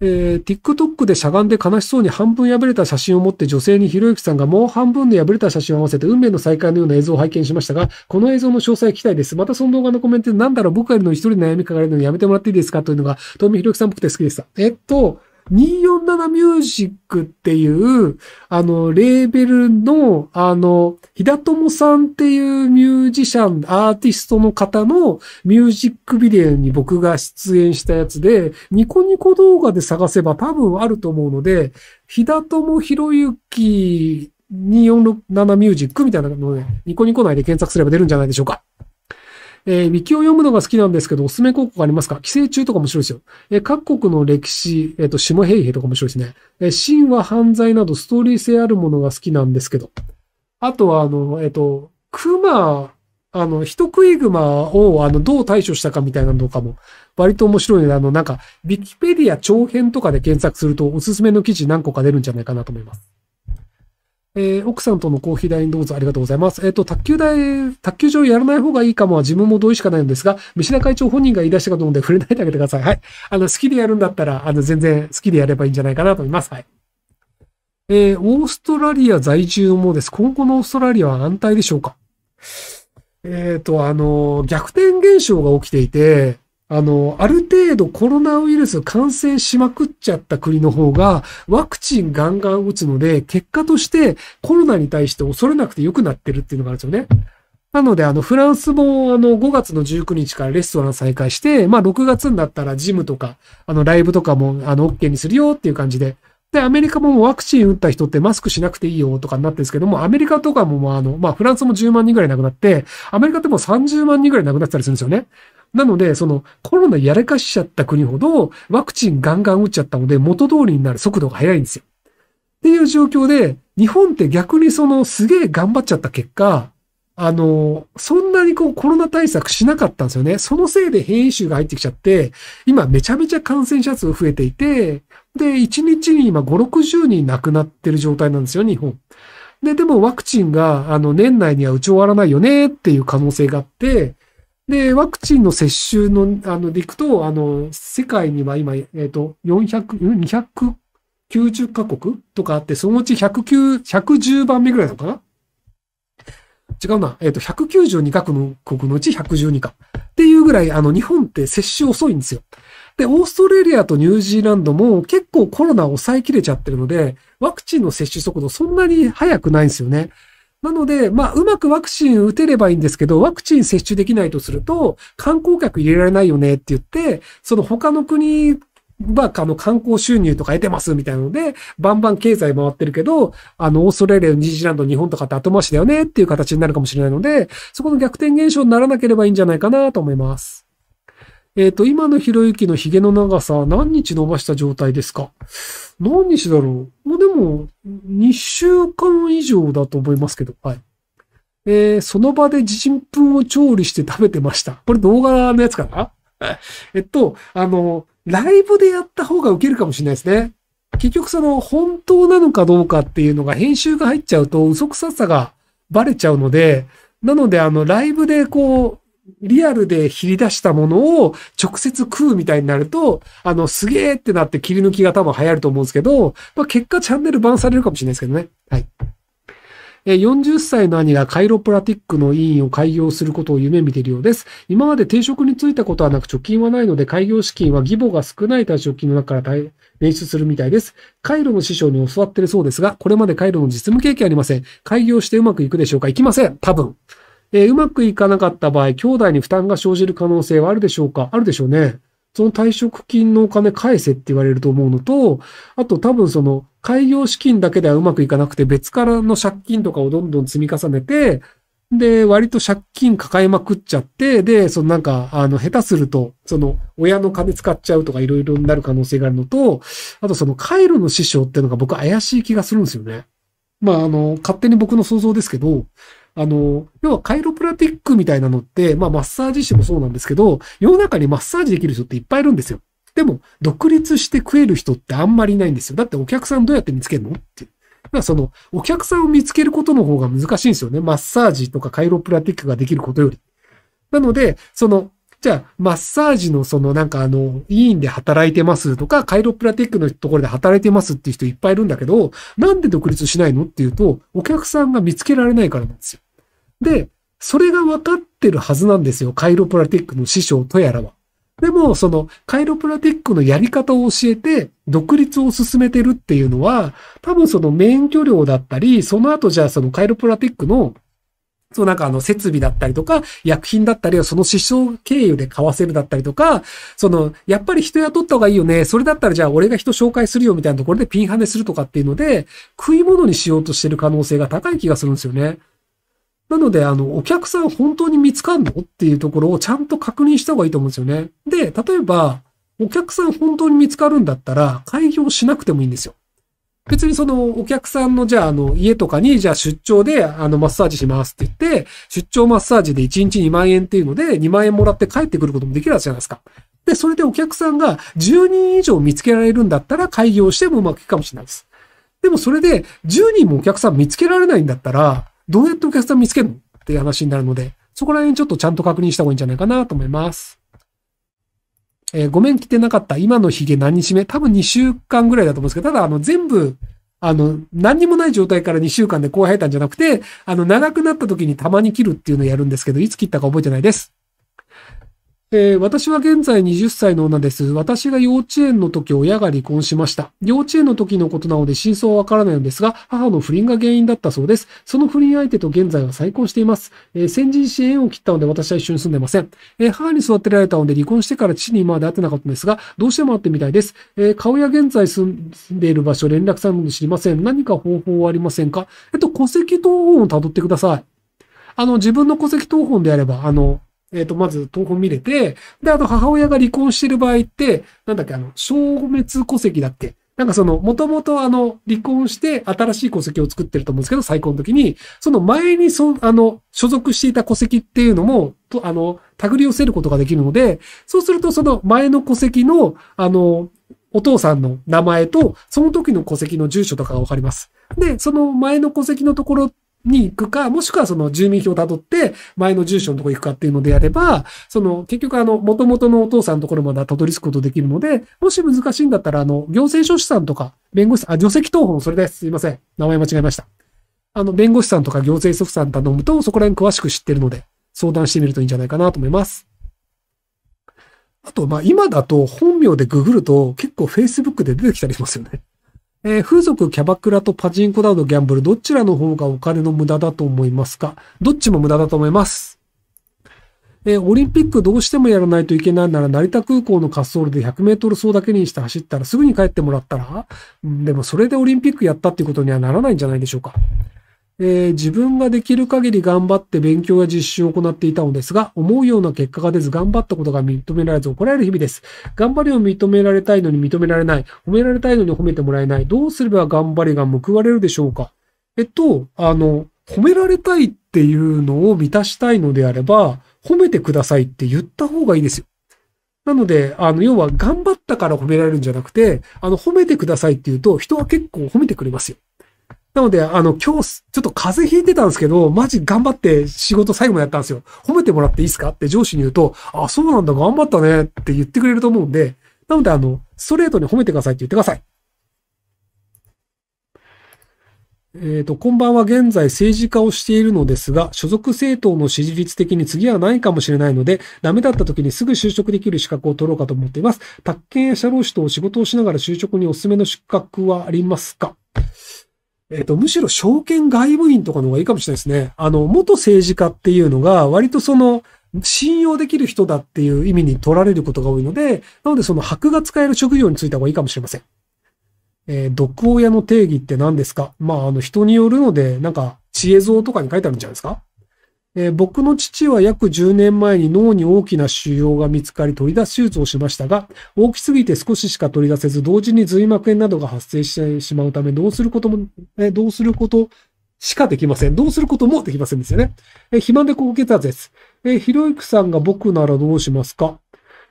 えー、TikTok でしゃがんで悲しそうに半分破れた写真を持って女性にひろゆきさんがもう半分の破れた写真を合わせて運命の再会のような映像を拝見しましたが、この映像の詳細聞きたいです。またその動画のコメントでなんだろう僕よりの一人悩み抱えるのにやめてもらっていいですかというのが、富見ひろゆきさんっぽくて好きでした。えっと、247ミュージックっていう、あの、レーベルの、あの、ひだともさんっていうミュージシャン、アーティストの方のミュージックビデオに僕が出演したやつで、ニコニコ動画で探せば多分あると思うので、ひだともひろゆき247ミュージックみたいなので、ね、ニコニコ内で検索すれば出るんじゃないでしょうか。えー、ウキを読むのが好きなんですけど、おすすめ広告ありますか寄生虫とか面白いですよ。えー、各国の歴史、えっ、ー、と、下平平とか面白いですね。えー、神話、犯罪などストーリー性あるものが好きなんですけど。あとは、あの、えっ、と、熊、あの、人食い熊を、あの、どう対処したかみたいなのかも、割と面白いので、あの、なんか、ビキペディア長編とかで検索すると、おすすめの記事何個か出るんじゃないかなと思います。えー、奥さんとのコーヒー代にどうぞありがとうございます。えっ、ー、と、卓球台、卓球場やらない方がいいかもは自分も同意しかないのですが、三品会長本人が言い出したかと思うんで触れないであげてください。はい。あの、好きでやるんだったら、あの、全然好きでやればいいんじゃないかなと思います。はい。えー、オーストラリア在住もです。今後のオーストラリアは安泰でしょうかえっ、ー、と、あの、逆転現象が起きていて、あの、ある程度コロナウイルス感染しまくっちゃった国の方が、ワクチンガンガン打つので、結果としてコロナに対して恐れなくて良くなってるっていうのがあるんですよね。なので、あの、フランスも、あの、5月の19日からレストラン再開して、まあ、6月になったらジムとか、あの、ライブとかも、あの、OK にするよっていう感じで。で、アメリカもワクチン打った人ってマスクしなくていいよとかになってるんですけども、アメリカとかも、まあ、あの、まあ、フランスも10万人ぐらい亡くなって、アメリカってもう30万人ぐらい亡くなってたりするんですよね。なので、そのコロナやらかしちゃった国ほどワクチンガンガン打っちゃったので元通りになる速度が速いんですよ。っていう状況で、日本って逆にそのすげえ頑張っちゃった結果、あの、そんなにこうコロナ対策しなかったんですよね。そのせいで変異種が入ってきちゃって、今めちゃめちゃ感染者数増えていて、で、1日に今5、60人亡くなってる状態なんですよ、日本。で、でもワクチンが、あの、年内には打ち終わらないよねっていう可能性があって、で、ワクチンの接種の、あの、でいくと、あの、世界には今、えっ、ー、と、400、290カ国とかあって、そのうち109、110番目ぐらいなのかな違うな。えっ、ー、と、192カ国のうち112か。っていうぐらい、あの、日本って接種遅いんですよ。で、オーストラリアとニュージーランドも結構コロナを抑えきれちゃってるので、ワクチンの接種速度そんなに速くないんですよね。なので、まあ、うまくワクチン打てればいいんですけど、ワクチン接種できないとすると、観光客入れられないよねって言って、その他の国は、あの、観光収入とか得てますみたいなので、バンバン経済回ってるけど、あの、オーストラリア、ニュージーランド、日本とかって後回しだよねっていう形になるかもしれないので、そこの逆転現象にならなければいいんじゃないかなと思います。えっ、ー、と、今のひろゆきの髭の長さ、何日伸ばした状態ですか何日だろうもうでも、2週間以上だと思いますけど、はい。えー、その場で自信粉を調理して食べてました。これ動画のやつかなえっと、あの、ライブでやった方がウケるかもしれないですね。結局その本当なのかどうかっていうのが編集が入っちゃうと嘘くささがバレちゃうので、なのであのライブでこう、リアルで切り出したものを直接食うみたいになると、あの、すげえってなって切り抜きが多分流行ると思うんですけど、まあ、結果チャンネルバンされるかもしれないですけどね。はい。40歳の兄がカイロプラティックの委員を開業することを夢見ているようです。今まで定職に就いたことはなく貯金はないので、開業資金は義母が少ない退職金の中から捻出するみたいです。カイロの師匠に教わってるそうですが、これまでカイロの実務経験ありません。開業してうまくいくでしょうか行きません。多分。えー、うまくいかなかった場合、兄弟に負担が生じる可能性はあるでしょうかあるでしょうね。その退職金のお金返せって言われると思うのと、あと多分その開業資金だけではうまくいかなくて別からの借金とかをどんどん積み重ねて、で、割と借金抱えまくっちゃって、で、そのなんか、あの、下手すると、その、親の金使っちゃうとかいろいろになる可能性があるのと、あとその、カイロの師匠っていうのが僕怪しい気がするんですよね。まあ、あの、勝手に僕の想像ですけど、あの、要はカイロプラティックみたいなのって、まあマッサージ師もそうなんですけど、世の中にマッサージできる人っていっぱいいるんですよ。でも、独立して食える人ってあんまりいないんですよ。だってお客さんどうやって見つけるのってまあだからその、お客さんを見つけることの方が難しいんですよね。マッサージとかカイロプラティックができることより。なので、その、じゃあ、マッサージのそのなんかあの、委員で働いてますとか、カイロプラティックのところで働いてますっていう人いっぱいいるんだけど、なんで独立しないのっていうと、お客さんが見つけられないからなんですよ。で、それが分かってるはずなんですよ。カイロプラティックの師匠とやらは。でも、その、カイロプラティックのやり方を教えて、独立を進めてるっていうのは、多分その免許料だったり、その後じゃあそのカイロプラティックの、そうなんかあの設備だったりとか、薬品だったりをその師匠経由で買わせるだったりとか、その、やっぱり人雇った方がいいよね。それだったらじゃあ俺が人紹介するよみたいなところでピンハネするとかっていうので、食い物にしようとしてる可能性が高い気がするんですよね。なので、あの、お客さん本当に見つかんのっていうところをちゃんと確認した方がいいと思うんですよね。で、例えば、お客さん本当に見つかるんだったら、開業しなくてもいいんですよ。別にそのお客さんのじゃああの家とかにじゃあ出張であのマッサージしますって言って出張マッサージで1日2万円っていうので2万円もらって帰ってくることもできるはずじゃないですか。で、それでお客さんが10人以上見つけられるんだったら開業してもうまくいくかもしれないです。でもそれで10人もお客さん見つけられないんだったらどうやってお客さん見つけるのっていう話になるので、そこら辺ちょっとちゃんと確認した方がいいんじゃないかなと思います。えー、ごめん、来てなかった。今のヒゲ何日目多分2週間ぐらいだと思うんですけど、ただ、あの、全部、あの、何にもない状態から2週間でこう生えたんじゃなくて、あの、長くなった時にたまに切るっていうのをやるんですけど、いつ切ったか覚えてないです。えー、私は現在20歳の女です。私が幼稚園の時、親が離婚しました。幼稚園の時のことなので真相はわからないのですが、母の不倫が原因だったそうです。その不倫相手と現在は再婚しています。えー、先人支援を切ったので私は一緒に住んでません。えー、母に育てられたので離婚してから父に今まで会ってなかったんですが、どうしても会ってみたいです。え顔や現在住んでいる場所、連絡されるの知りません。何か方法はありませんかえっと、戸籍謄本を辿ってください。あの、自分の戸籍謄本であれば、あの、えっ、ー、と、まず、東方見れて、で、あと、母親が離婚してる場合って、なんだっけ、あの、消滅戸籍だっけなんかその、もともとあの、離婚して新しい戸籍を作ってると思うんですけど、再婚の時に、その前にそ、あの、所属していた戸籍っていうのも、と、あの、手繰り寄せることができるので、そうするとその前の戸籍の、あの、お父さんの名前と、その時の戸籍の住所とかがわかります。で、その前の戸籍のところに行くか、もしくはその住民票を辿って前の住所のとこ行くかっていうのであれば、その結局あの元々のお父さんのところまで辿り着くことできるので、もし難しいんだったらあの行政書士さんとか弁護士さん、あ、除籍謄本、それです。すいません。名前間違えました。あの弁護士さんとか行政祖父さん頼むとそこら辺詳しく知ってるので、相談してみるといいんじゃないかなと思います。あと、まあ今だと本名でググると結構 Facebook で出てきたりしますよね。えー、風俗、キャバクラとパチンコなどギャンブル、どちらの方がお金の無駄だと思いますかどっちも無駄だと思います。えー、オリンピックどうしてもやらないといけないなら、成田空港の滑走路で100メートル走だけにして走ったら、すぐに帰ってもらったら、でもそれでオリンピックやったっていうことにはならないんじゃないでしょうか。えー、自分ができる限り頑張って勉強や実習を行っていたのですが、思うような結果が出ず頑張ったことが認められず怒られる日々です。頑張りを認められたいのに認められない。褒められたいのに褒めてもらえない。どうすれば頑張りが報われるでしょうかえっと、あの、褒められたいっていうのを満たしたいのであれば、褒めてくださいって言った方がいいですよ。なので、あの、要は頑張ったから褒められるんじゃなくて、あの、褒めてくださいって言うと、人は結構褒めてくれますよ。なので、あの、今日、ちょっと風邪ひいてたんですけど、マジ頑張って仕事最後までやったんですよ。褒めてもらっていいですかって上司に言うと、あ、そうなんだ、頑張ったねって言ってくれると思うんで、なので、あの、ストレートに褒めてくださいって言ってください。えっ、ー、と、こんばんは現在政治家をしているのですが、所属政党の支持率的に次はないかもしれないので、ダメだった時にすぐ就職できる資格を取ろうかと思っています。宅建や社労士と仕事をしながら就職におすすめの資格はありますかえっ、と、むしろ証券外部員とかの方がいいかもしれないですね。あの、元政治家っていうのが、割とその、信用できる人だっていう意味に取られることが多いので、なのでその箔が使える職業についた方がいいかもしれません。えー、毒親の定義って何ですかまあ、あの、人によるので、なんか、知恵像とかに書いてあるんじゃないですかえー、僕の父は約10年前に脳に大きな腫瘍が見つかり取り出す手術をしましたが、大きすぎて少ししか取り出せず、同時に髄膜炎などが発生してしまうため、どうすることも、えー、どうすることしかできません。どうすることもできませんですよね。えー、肥満で高血圧です。えー、ひろゆきさんが僕ならどうしますか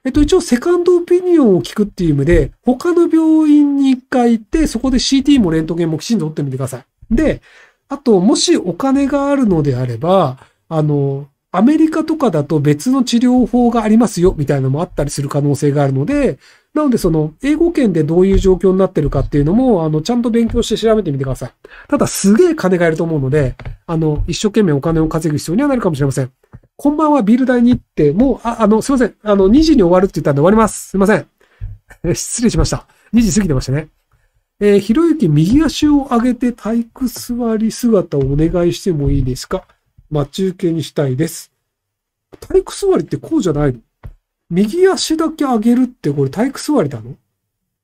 えっと、一応、セカンドオピニオンを聞くっていう意味で、他の病院に一回行って、そこで CT もレントゲンもきちんと取ってみてください。で、あと、もしお金があるのであれば、あの、アメリカとかだと別の治療法がありますよ、みたいなのもあったりする可能性があるので、なのでその、英語圏でどういう状況になってるかっていうのも、あの、ちゃんと勉強して調べてみてください。ただ、すげえ金がいると思うので、あの、一生懸命お金を稼ぐ必要にはなるかもしれません。こんばんは、ビール代に行って、もう、あ、あの、すいません。あの、2時に終わるって言ったんで終わります。すいません。失礼しました。2時過ぎてましたね。えー、ひろゆき、右足を上げて体育座り姿をお願いしてもいいですか待ち受けにしたいです。体育座りってこうじゃないの右足だけ上げるってこれ体育座りなの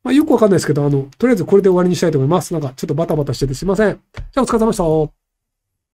まあ、よくわかんないですけど、あの、とりあえずこれで終わりにしたいと思います。なんか、ちょっとバタバタしててすいません。じゃあお疲れ様でした。